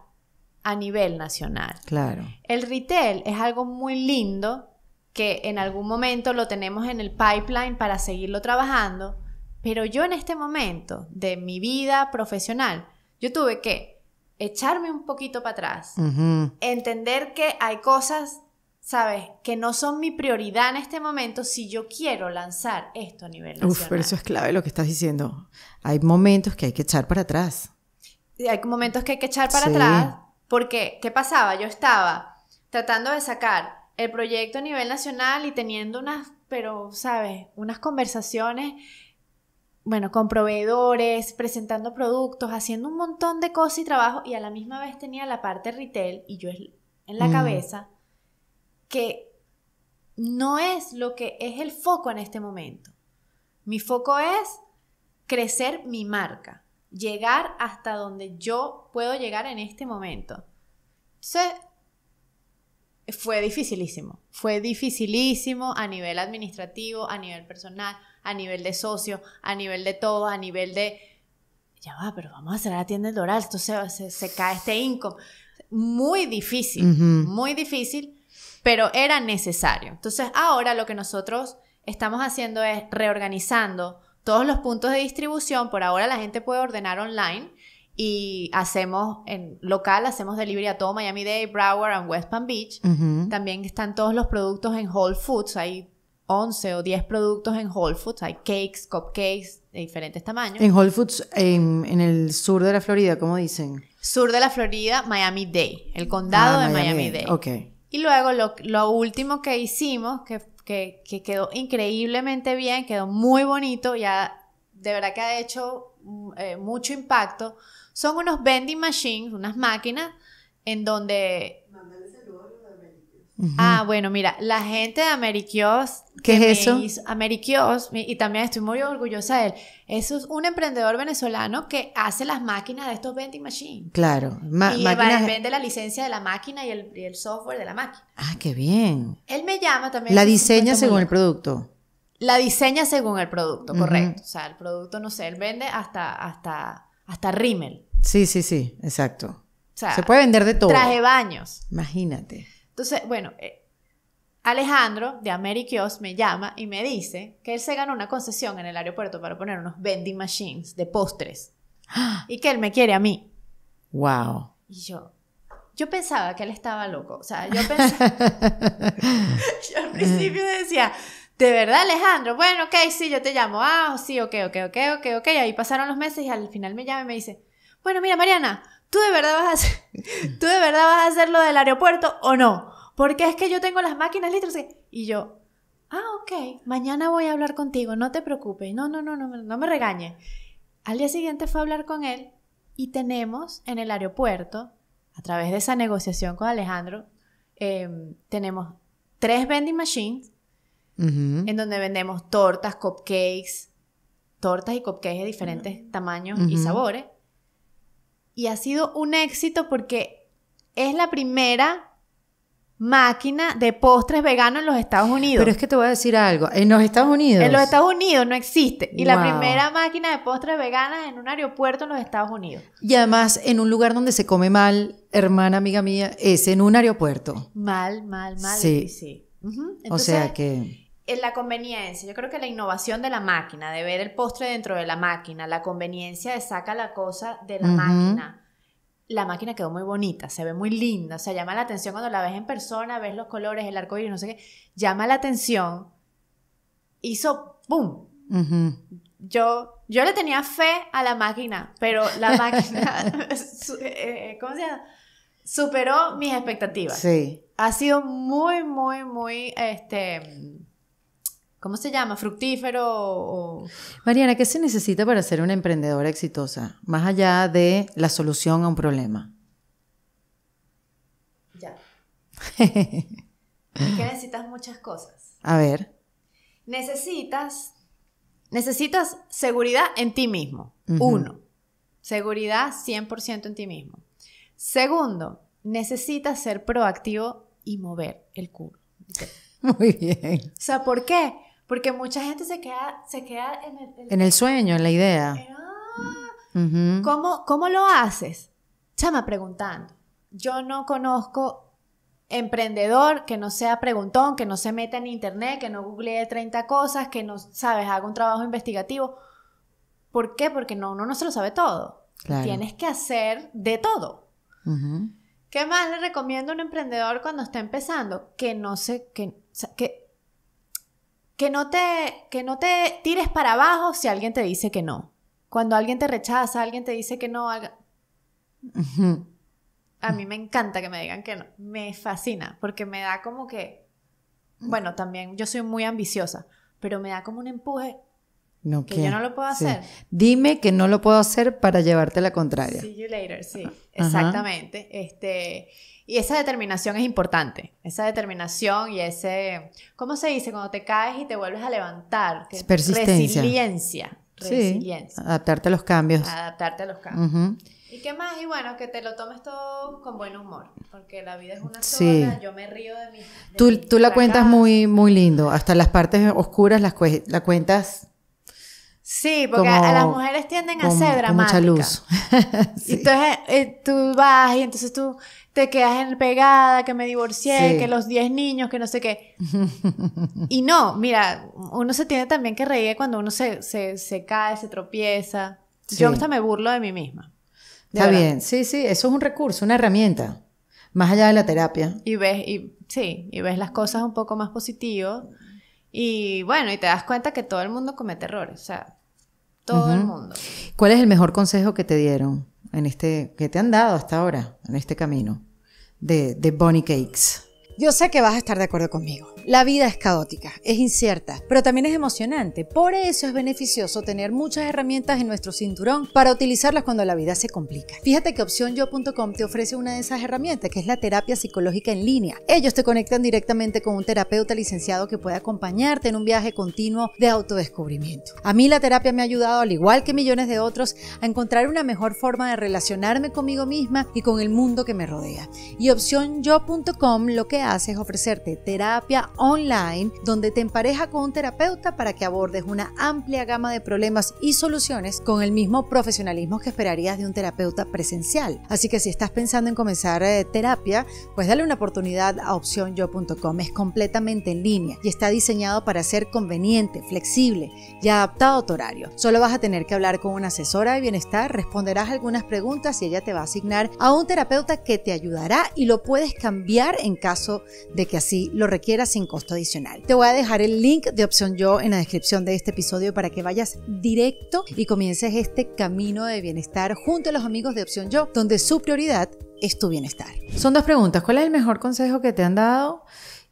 a nivel nacional. Claro. El retail es algo muy lindo que en algún momento lo tenemos en el pipeline para seguirlo trabajando, pero yo en este momento de mi vida profesional yo tuve que echarme un poquito para atrás, entender que hay cosas, ¿sabes?, que no son mi prioridad en este momento si yo quiero lanzar esto a nivel nacional. Uf, pero eso es clave lo que estás diciendo. Hay momentos que hay que echar para atrás. Hay momentos que hay que echar para atrás porque, ¿qué pasaba? Yo estaba tratando de sacar el proyecto a nivel nacional y teniendo unas, pero, ¿sabes?, unas conversaciones bueno, con proveedores, presentando productos, haciendo un montón de cosas y trabajo, y a la misma vez tenía la parte retail, y yo en la mm. cabeza, que no es lo que es el foco en este momento. Mi foco es crecer mi marca, llegar hasta donde yo puedo llegar en este momento fue dificilísimo. Fue dificilísimo a nivel administrativo, a nivel personal, a nivel de socio, a nivel de todo, a nivel de. Ya va, pero vamos a cerrar la tienda del Doral, entonces se, cae este income. Muy difícil, muy difícil, pero era necesario. Entonces, ahora lo que nosotros estamos haciendo es reorganizando todos los puntos de distribución. Por ahora la gente puede ordenar online y hacemos en local, hacemos delivery a todo Miami Dade, Broward and West Palm Beach. También están todos los productos en Whole Foods, hay 11 o 10 productos en Whole Foods, hay cakes, cupcakes de diferentes tamaños. En Whole Foods, en, el sur de la Florida, ¿cómo dicen? Sur de la Florida, Miami Dade, el condado ah, de Miami, Day Dade. Okay. Y luego lo, último que hicimos, que, quedó increíblemente bien, quedó muy bonito, ya de verdad que ha hecho mm, eh, mucho impacto son unos vending machines, unas máquinas en donde... Ah, bueno, mira, la gente de Ameriquios. ¿Qué es eso? y también estoy muy orgullosa de él. es un emprendedor venezolano que hace las máquinas de estos vending machines. Claro. y vende la licencia de la máquina y el, software de la máquina. Ah, qué bien. Él me llama también. La diseña según el producto. La diseña según el producto, correcto. O sea, el producto, no sé, él vende hasta, hasta, Sí, sí, sí, exacto. O sea, se puede vender de todo. Traje baños. Imagínate. Entonces, bueno, eh, Alejandro de Ameriquios me llama y me dice que él se ganó una concesión en el aeropuerto para poner unos vending machines de postres. Y que él me quiere a mí. Wow. Y yo, yo pensaba que él estaba loco. O sea, yo pensaba. yo al principio decía, ¿de verdad, Alejandro? Bueno, ok, sí, yo te llamo. Ah, sí, ok, ok, ok, ok, ok. Ahí pasaron los meses y al final me llama y me dice, bueno, mira, Mariana, ¿tú de verdad vas a hacer, tú de verdad vas a hacer lo del aeropuerto o no? Porque es que yo tengo las máquinas listas. Y yo, ah, ok, mañana voy a hablar contigo, no te preocupes, no, no, no, no, no me regañes. Al día siguiente fue a hablar con él y tenemos en el aeropuerto, a través de esa negociación con Alejandro, em, tenemos tres vending machines en donde vendemos tortas, cupcakes, tortas y cupcakes de diferentes tamaños y sabores y ha sido un éxito porque es la primera máquina de postres veganos en los Estados Unidos. Pero es que te voy a decir algo, en los Estados Unidos. En los Estados Unidos no existe. Y la primera máquina de postres veganas en un aeropuerto en los Estados Unidos. Y además en un lugar donde se come mal, hermana amiga mía, es en un aeropuerto. Mal, mal, mal. Sí, sí. o sea que en eh, la conveniencia, yo creo que la innovación de la máquina, de ver el postre dentro de la máquina, la conveniencia de saca la cosa de la máquina. La máquina quedó muy bonita, se ve muy linda, o sea, llama la atención cuando la ves en persona, ves los colores, el arco y no sé qué, llama la atención. Hizo ¡pum! Yo yo le tenía fe a la máquina, pero la máquina eh, eh, ¿cómo se llama? superó mis expectativas. Sí. Ha sido muy muy muy este ¿Cómo se llama? ¿Fructífero? Mariana, ¿qué se necesita para ser una emprendedora exitosa? Más allá de la solución a un problema. Ya. es que necesitas muchas cosas. A ver. Necesitas. Necesitas seguridad en ti mismo. Uno. Seguridad 100% en ti mismo. Segundo, necesitas ser proactivo y mover el culo. Muy bien. O sea, ¿por qué? Porque mucha gente se queda, se queda en, el, sueño, en la idea. Eh, ah, ¿cómo, ¿Cómo lo haces? Chama preguntando. Yo no conozco emprendedor que no sea preguntón, que no se meta en internet, que no googlee 30 cosas, que no, sabes, haga un trabajo investigativo. ¿Por qué? Porque no, uno no se lo sabe todo. Tienes que hacer de todo. ¿Qué más le recomiendo a un emprendedor cuando está empezando? Que no se, que, que que no te, que no te tires para abajo si alguien te dice que no. Cuando alguien te rechaza, alguien te dice que no. A mí me encanta que me digan que no. Me fascina, porque me da como que. Bueno, también yo soy muy ambiciosa, pero me da como un empuje. No, que yo no lo puedo hacer. Dime que no lo puedo hacer para llevarte la contraria. See later, sí, exactamente. Este, y esa determinación es importante, esa determinación y ese, ¿cómo se dice? Cuando te caes y te vuelves a levantar. Es Persistencia. Resiliencia. Sí, adaptarte a los cambios. Adaptarte a los cambios. ¿Y qué más? Y bueno, que te lo tomes todo con buen humor, porque la vida es una sí. yo me río de mí. tú, la cuentas muy, muy lindo, hasta las partes oscuras las la cuentas... Sí, porque a las mujeres tienden a ser dramáticas. Mucha luz. Entonces eh, tú vas y entonces tú te quedas en pegada, que me divorcié, que los 10 niños, que no sé qué. y no, mira, uno se tiene también que reír cuando uno se, se, se cae, se tropieza. Yo hasta me burlo de mí misma. Está bien, sí, sí, eso es un recurso, una herramienta, más allá de la terapia. Y ves, y, sí, y ves las cosas un poco más positivo y bueno, y te das cuenta que todo el mundo comete errores, o sea, todo el mundo. ¿Cuál es el mejor consejo que te dieron en este, que te han dado hasta ahora, en este camino? de, de Cakes. Yo sé que vas a estar de acuerdo conmigo. La vida es caótica, es incierta, pero también es emocionante. Por eso es beneficioso tener muchas herramientas en nuestro cinturón para utilizarlas cuando la vida se complica. Fíjate que opciónyo.com te ofrece una de esas herramientas, que es la terapia psicológica en línea. Ellos te conectan directamente con un terapeuta licenciado que puede acompañarte en un viaje continuo de autodescubrimiento. A mí la terapia me ha ayudado, al igual que millones de otros, a encontrar una mejor forma de relacionarme conmigo misma y con el mundo que me rodea. Y opcionyo.com lo que hace es ofrecerte terapia online donde te empareja con un terapeuta para que abordes una amplia gama de problemas y soluciones con el mismo profesionalismo que esperarías de un terapeuta presencial. Así que si estás pensando en comenzar eh, terapia, pues dale una oportunidad a opcionyo.com. Es completamente en línea y está diseñado para ser conveniente, flexible y adaptado a tu horario. Solo vas a tener que hablar con una asesora de bienestar, responderás algunas preguntas y ella te va a asignar a un terapeuta que te ayudará y lo puedes cambiar en caso de que así lo requiera sin costo adicional. Te voy a dejar el link de Opción Yo en la descripción de este episodio para que vayas directo y comiences este camino de bienestar junto a los amigos de Opción Yo, donde su prioridad es tu bienestar. Son dos preguntas. ¿Cuál es el mejor consejo que te han dado?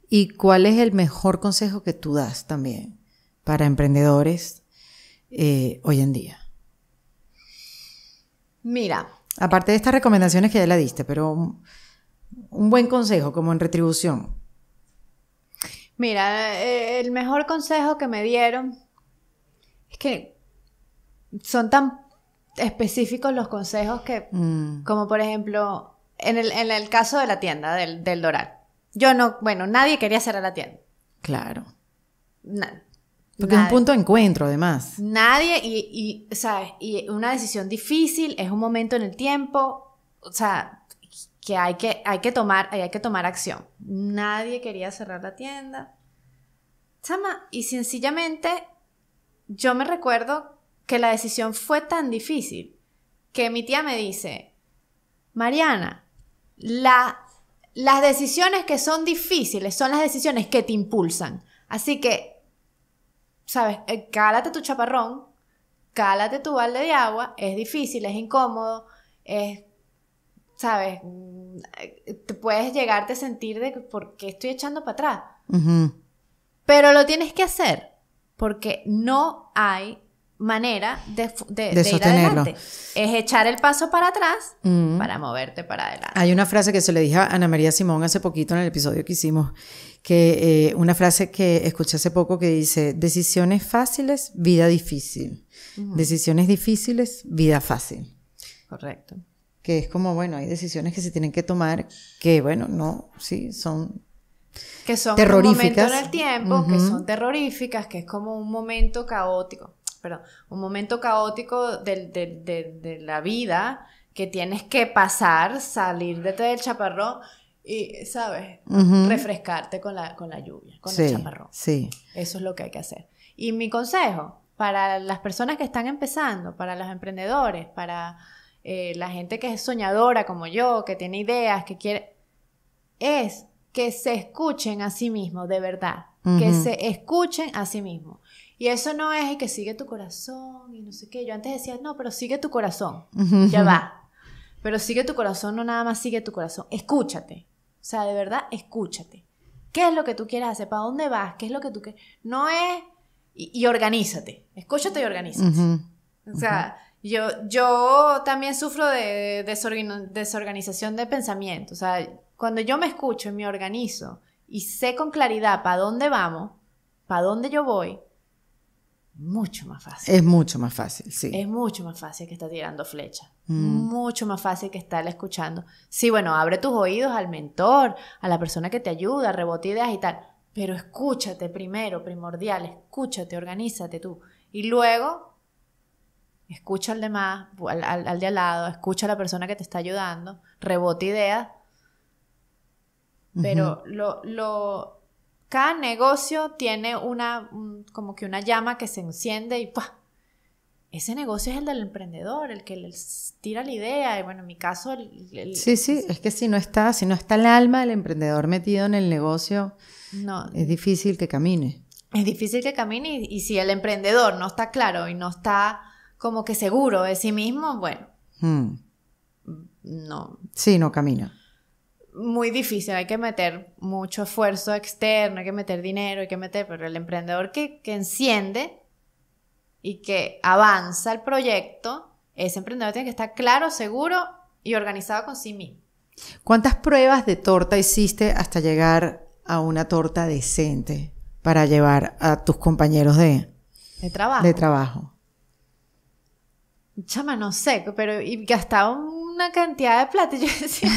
¿Y cuál es el mejor consejo que tú das también para emprendedores eh, hoy en día? Mira. Aparte de estas recomendaciones que ya la diste, pero un buen consejo como en retribución. Mira, eh, el mejor consejo que me dieron es que son tan específicos los consejos que, mm. como por ejemplo, en el, caso de la tienda, del, Doral. Yo no, bueno, nadie quería cerrar la tienda. Claro. Porque es un punto de encuentro, además. Nadie, y, y, Y una decisión difícil, es un momento en el tiempo, o sea, que hay que, hay que tomar, hay que tomar acción. Nadie quería cerrar la tienda. Chama, y sencillamente yo me recuerdo que la decisión fue tan difícil que mi tía me dice, Mariana, la, las decisiones que son difíciles son las decisiones que te impulsan. Así que, ¿sabes? Eh, cálate tu chaparrón, cálate tu balde de agua, es difícil, es incómodo, es ¿sabes? Mm, eh, te puedes llegarte a sentir de por qué estoy echando para atrás. Pero lo tienes que hacer porque no hay manera de, de, sostenerlo. es echar el paso para atrás mm. para moverte para adelante. Hay una frase que se le dijo a Ana María Simón hace poquito en el episodio que hicimos, que eh, una frase que escuché hace poco que dice, decisiones fáciles, vida difícil. Decisiones difíciles, vida fácil. Correcto que es como, bueno, hay decisiones que se tienen que tomar que, bueno, no, sí, son que son terroríficas. en el tiempo, que son terroríficas, que es como un momento caótico, perdón, un momento caótico de, de, la vida que tienes que pasar, salir de este del chaparrón y, ¿sabes? Refrescarte con la, con la lluvia, con el chaparrón. Sí. Eso es lo que hay que hacer. Y mi consejo para las personas que están empezando, para los emprendedores, para eh, la gente que es soñadora como yo, que tiene ideas, que quiere, es que se escuchen a sí mismos, de verdad, que se escuchen a sí mismos. Y eso no es el que sigue tu corazón y no sé qué. Yo antes decía, no, pero sigue tu corazón, ya va. Pero sigue tu corazón, no nada más sigue tu corazón, escúchate. O sea, de verdad, escúchate. ¿Qué es lo que tú quieres hacer? ¿Para dónde vas? ¿Qué es lo que tú quieres? No es... Y, y organízate. Escúchate y organízate. O sea, yo, también sufro de desorganización de pensamiento. O sea, cuando yo me escucho y me organizo y sé con claridad para dónde vamos, para dónde yo voy, mucho más fácil. Es mucho más fácil, sí. Es mucho más fácil que estar tirando flecha. Mm. Mucho más fácil que estar escuchando. Sí, bueno, abre tus oídos al mentor, a la persona que te ayuda, rebote ideas y tal. Pero escúchate primero, primordial, escúchate, organízate tú. Y luego escucha al demás, al, de al lado, escucha a la persona que te está ayudando, rebote ideas. Pero lo, cada negocio tiene una, como que una llama que se enciende y ¡pua! Ese negocio es el del emprendedor, el que le tira la idea. Y bueno, en mi caso... sí, sí, es que si no, está, si no está el alma del emprendedor metido en el negocio, no. es difícil que camine. Es difícil que camine y si el emprendedor no está claro y no está como que seguro de sí mismo, bueno, hmm. no. Sí, no camina. Muy difícil, hay que meter mucho esfuerzo externo, hay que meter dinero, hay que meter, pero el emprendedor que, enciende y que avanza el proyecto, ese emprendedor tiene que estar claro, seguro y organizado con sí mismo. ¿Cuántas pruebas de torta hiciste hasta llegar a una torta decente para llevar a tus compañeros de, de trabajo? De trabajo chama, no sé, pero y gastaba una cantidad de plata. yo decía,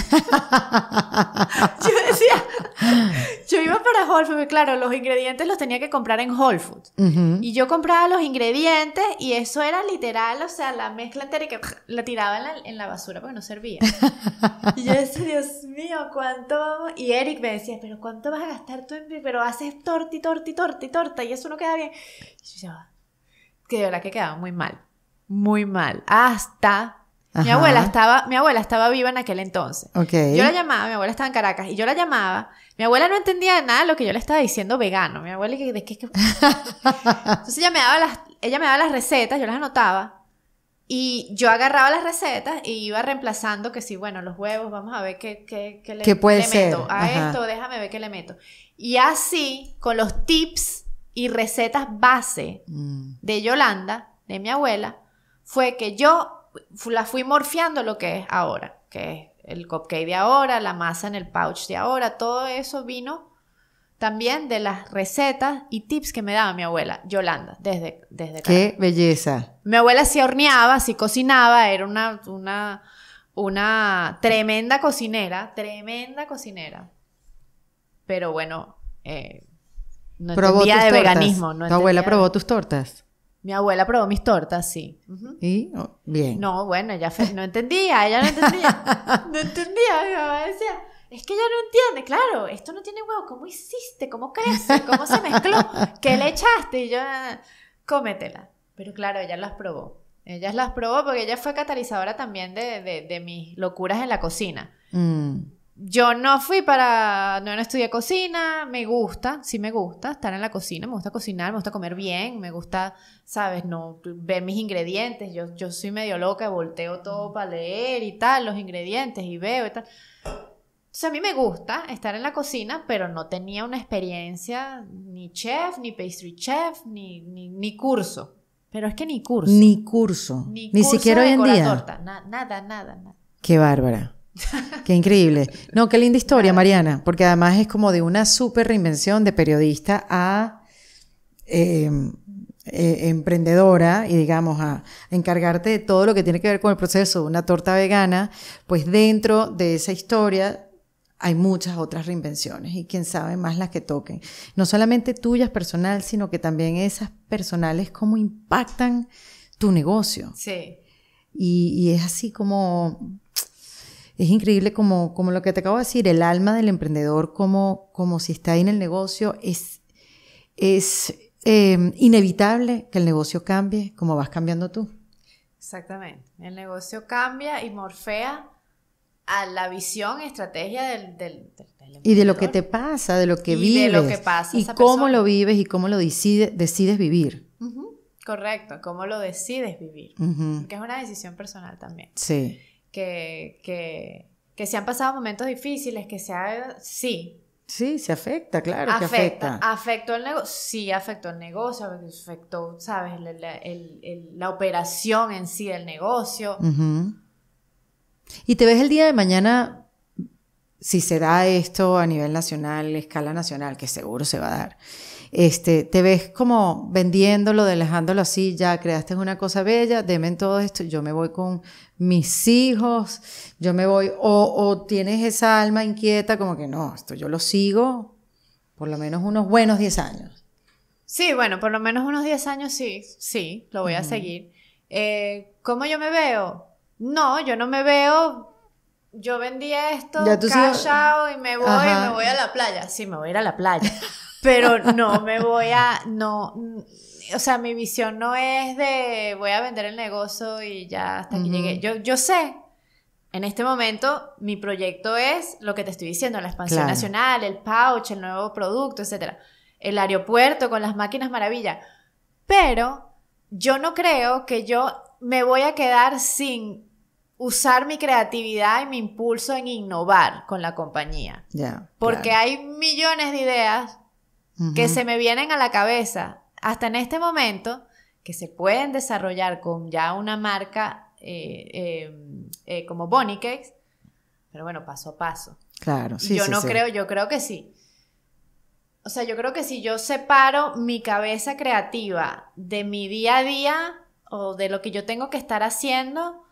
yo iba para Whole Foods, claro, los ingredientes los tenía que comprar en Whole Foods. Y yo compraba los ingredientes y eso era literal, o sea, la mezcla entera que la tiraba en la, basura porque no servía. y yo decía, Dios mío, ¿cuánto vamos? Y Eric me decía, pero ¿cuánto vas a gastar tú en Pero haces torti torti torti torta y eso no queda bien. Y yo, que de verdad que quedaba muy mal muy mal. Hasta mi abuela estaba, mi abuela estaba viva en aquel entonces. Yo la llamaba, mi abuela estaba en Caracas y yo la llamaba. Mi abuela no entendía nada de lo que yo le estaba diciendo vegano. Mi abuela Entonces ella me daba las ella me daba las recetas, yo las anotaba. Y yo agarraba las recetas y iba reemplazando que sí, bueno, los huevos, vamos a ver qué, qué, qué le, meto. A esto, déjame ver qué le meto. Y así, con los tips y recetas base mm. de Yolanda, de mi abuela, fue que yo la fui morfiando lo que es ahora, que es el cupcake de ahora, la masa en el pouch de ahora, todo eso vino también de las recetas y tips que me daba mi abuela Yolanda desde desde qué belleza mi abuela se horneaba sí cocinaba era una una una tremenda cocinera tremenda cocinera pero bueno eh, no probó entendía de veganismo no tu abuela probó tus tortas mi abuela probó mis tortas, sí. ¿Y? Oh, bien. No, bueno, ella no entendía, ella no entendía. no entendía, mi mamá decía, es que ella no entiende, claro, esto no tiene huevo, ¿cómo hiciste? ¿Cómo crece? ¿Cómo se mezcló? ¿Qué le echaste? Y yo, cómetela. Pero claro, ella las probó. ella las probó porque ella fue catalizadora también de, mis locuras en la cocina. Mm yo no fui para, no, estudié cocina, me gusta, sí me gusta estar en la cocina, me gusta cocinar, me gusta comer bien, me gusta, sabes, no ver mis ingredientes, yo, soy medio loca, volteo todo para leer y tal, los ingredientes y veo y tal. O sea, a mí me gusta estar en la cocina, pero no tenía una experiencia ni chef, ni pastry chef, ni, ni, curso. Pero es que ni curso. Ni curso. Ni, curso ni siquiera hoy en día. nada, nada, nada. Qué bárbara. Qué increíble. No, qué linda historia, Mariana, porque además es como de una súper reinvención de periodista a em, eh, emprendedora y digamos a, encargarte de todo lo que tiene que ver con el proceso de una torta vegana, pues dentro de esa historia hay muchas otras reinvenciones y quién sabe más las que toquen. No solamente tuyas personal, sino que también esas personales, cómo impactan tu negocio. Sí. Y, y es así como es increíble como, como lo que te acabo de decir, el alma del emprendedor, como, como si está ahí en el negocio, es, es em, inevitable que el negocio cambie como vas cambiando tú. Exactamente, el negocio cambia y morfea a la visión estrategia del, del, y de lo que te pasa, de lo que y de lo que pasa y cómo lo vives y cómo lo decides vivir. Correcto, cómo lo decides vivir, que es una decisión personal también. Sí que, se han pasado momentos difíciles, que se ha... Sí. Sí, se afecta, claro. Que afecta. ¿Afectó el negocio? Sí, afectó el negocio, afectó, ¿sabes? La, operación en sí del negocio. ¿Y te ves el día de mañana, si se da esto a nivel nacional, escala nacional, que seguro se va a dar? Este, te ves como vendiéndolo, dejándolo así, ya creaste una cosa bella, deme todo esto, yo me voy con mis hijos, yo me voy, o, tienes esa alma inquieta como que no, esto yo lo sigo por lo menos unos buenos 10 años. Sí, bueno, por lo menos unos 10 años sí, sí, lo voy a seguir. Eh, ¿Cómo yo me veo? No, yo no me veo. Yo vendí esto, callado y me voy, me voy a la playa. Sí, me voy a ir a la playa. Pero no, me voy a, no, o sea, mi visión no es de voy a vender el negocio y ya hasta aquí llegue llegué. Yo, yo sé, en este momento mi proyecto es lo que te estoy diciendo, la expansión nacional, el pouch, el nuevo producto, etc. El aeropuerto con las máquinas maravilla. Pero yo no creo que yo me voy a quedar sin usar mi creatividad y mi impulso en innovar con la compañía. ya porque hay millones de ideas que se me vienen a la cabeza hasta en este momento, que se pueden desarrollar con ya una marca eh, em, eh, como Bonnie Cakes, pero bueno, paso a paso. Claro, sí. yo no creo, yo creo que sí. O sea, yo creo que si yo separo mi cabeza creativa de mi día a día o de lo que yo tengo que estar haciendo,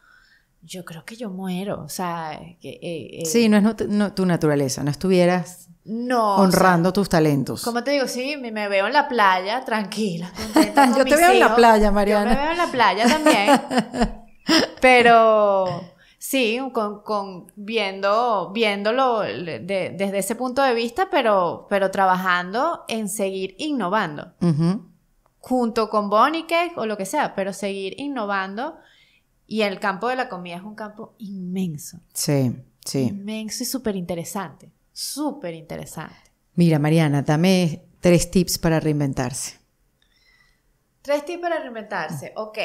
yo creo que yo muero. O sea, eh, eh, sí, no es no, tu naturaleza, no estuvieras honrando tus talentos. Como te digo, sí, me, veo en la playa, tranquila. yo te veo en la playa, Mariana. Yo me veo en la playa también. pero sí, con, viendo, viéndolo desde ese punto de vista, pero, pero trabajando en seguir innovando. Junto con Bonnie Cake o lo que sea, pero seguir innovando y el campo de la comida es un campo inmenso. Sí, sí. Inmenso y súper interesante. Súper interesante. Mira, Mariana, dame tres tips para reinventarse. Tres tips para reinventarse. Ah. Ok.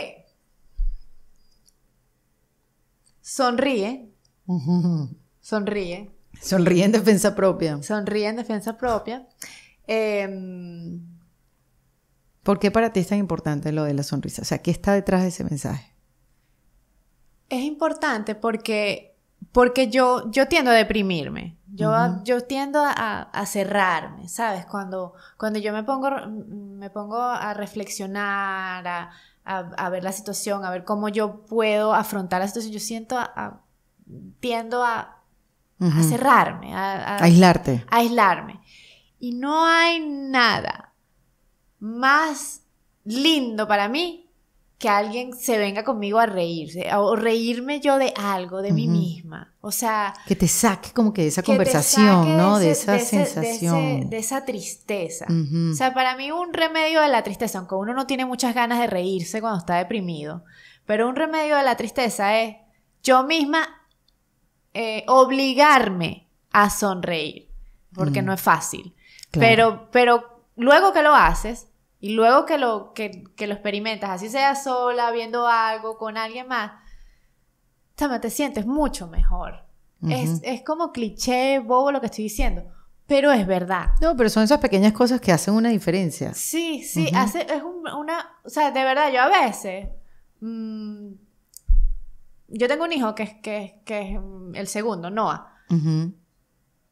Sonríe. Sonríe. Sonríe en defensa propia. Sonríe en defensa propia. Em, ¿Por qué para ti es tan importante lo de la sonrisa? O sea, ¿qué está detrás de ese mensaje? es importante porque, porque yo, yo tiendo a deprimirme. Yo, yo tiendo a, cerrarme, ¿sabes? Cuando, cuando yo me pongo, me pongo a reflexionar, a, ver la situación, a ver cómo yo puedo afrontar la situación, yo siento a, tiendo a, cerrarme, a, aislarte. aislarme. Y no hay nada más lindo para mí que alguien se venga conmigo a reírse, o reírme yo de algo, de mí misma. O sea... Que te saque como que de esa conversación, ¿no? De, esa sensación. de, esa tristeza. O sea, para mí un remedio de la tristeza, aunque uno no tiene muchas ganas de reírse cuando está deprimido, pero un remedio de la tristeza es yo misma eh, obligarme a sonreír, porque mm. no es fácil. Pero, pero luego que lo haces, y luego que lo, que, que lo experimentas, así sea sola, viendo algo, con alguien más, también te sientes mucho mejor. es, es como cliché, bobo lo que estoy diciendo, pero es verdad. No, pero son esas pequeñas cosas que hacen una diferencia. Sí, sí, hace, es una, o sea, de verdad, yo a veces, mm, yo tengo un hijo que es, que, que es mm, el segundo, Noah.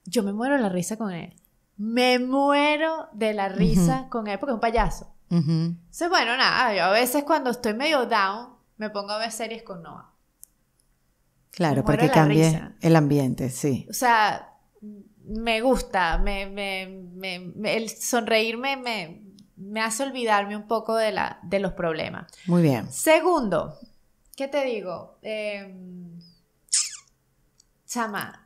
Yo me muero la risa con él. Me muero de la risa con él porque es un payaso. Entonces, bueno, nada, yo a veces cuando estoy medio down, me pongo a ver series con Noah. Claro, porque que cambie el ambiente, sí. O sea, me gusta, me, me, me, el sonreírme me, hace olvidarme un poco de, la, de los problemas. Muy bien. Segundo, ¿qué te digo? Em, chama,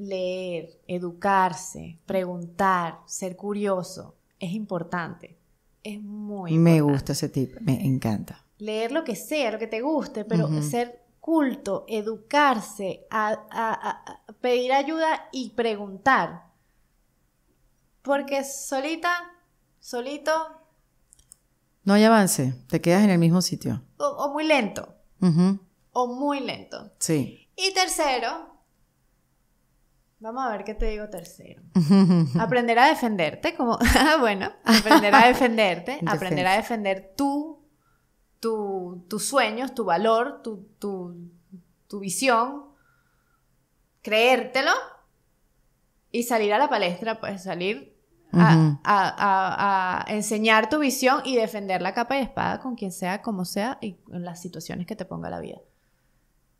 leer, educarse, preguntar, ser curioso, es importante. Es muy importante. Me gusta ese tip, me encanta. Leer lo que sea, lo que te guste, pero ser culto, educarse, pedir ayuda y preguntar. Porque solita, solito... No hay avance, te quedas en el mismo sitio. O, muy lento. O muy lento. Sí. Y tercero, Vamos a ver qué te digo tercero. Aprender a defenderte, como, ah, bueno, aprender a defenderte, aprender a defender tú, tu, tus sueños, tu valor, tu, visión, creértelo y salir a la palestra, pues salir a, enseñar tu visión y defender la capa y espada con quien sea, como sea y en las situaciones que te ponga la vida.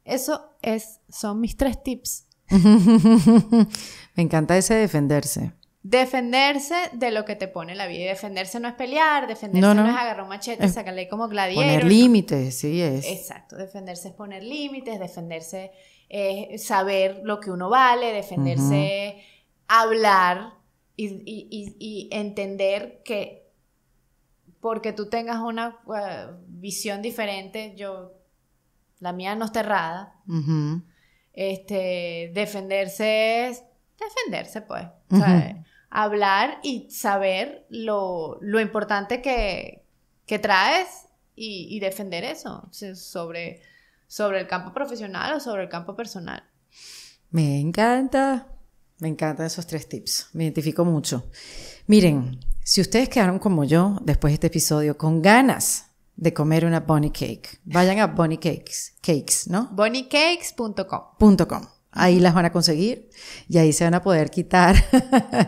Eso es, son mis tres tips Me encanta ese defenderse. Defenderse de lo que te pone la vida. defenderse no es pelear, defenderse no, es agarrar un machete, y sacarle como gladiador. Poner límites, sí es. Exacto, defenderse es poner límites, defenderse es saber lo que uno vale, defenderse es hablar y, entender que porque tú tengas una eh, visión diferente, yo, la mía no está errada. Este, defenderse es defenderse, pues. Hablar y saber lo, importante que, que traes y, defender eso sobre, sobre el campo profesional o sobre el campo personal. Me encanta, me encantan esos tres tips, me identifico mucho. Miren, si ustedes quedaron como yo después de este episodio con ganas de comer una bunny Cake. Vayan a Bonnie Cakes, Cakes, ¿no? com. Ahí las van a conseguir y ahí se van a poder quitar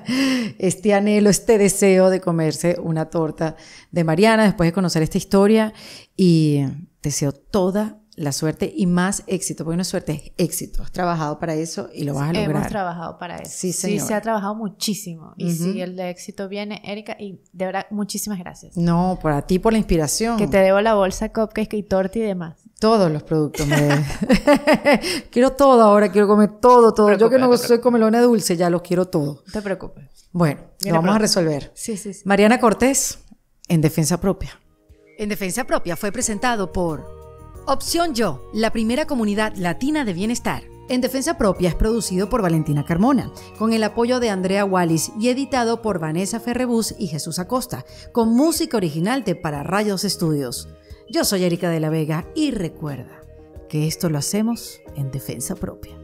este anhelo, este deseo de comerse una torta de Mariana después de conocer esta historia y deseo toda la suerte y más éxito, porque no suerte, es éxito. Has trabajado para eso y lo vas a lograr. Hemos trabajado para eso. Sí, señor. se ha trabajado muchísimo. Y si el éxito viene, Erika, y de verdad, muchísimas gracias. No, por a ti, por la inspiración. Que te debo la bolsa cupcake y torta y demás. Todos los productos me quiero todo ahora, quiero comer todo, todo. Yo que no, soy comelona dulce, ya los quiero todo. No te preocupes. Bueno, lo vamos a resolver. Sí, sí, sí. Mariana Cortés, en Defensa Propia. En Defensa Propia fue presentado por Opción Yo, la primera comunidad latina de bienestar. En Defensa Propia es producido por Valentina Carmona, con el apoyo de Andrea Wallis y editado por Vanessa Ferrebus y Jesús Acosta, con música original de Para Rayos Estudios. Yo soy Erika de la Vega y recuerda que esto lo hacemos en Defensa Propia.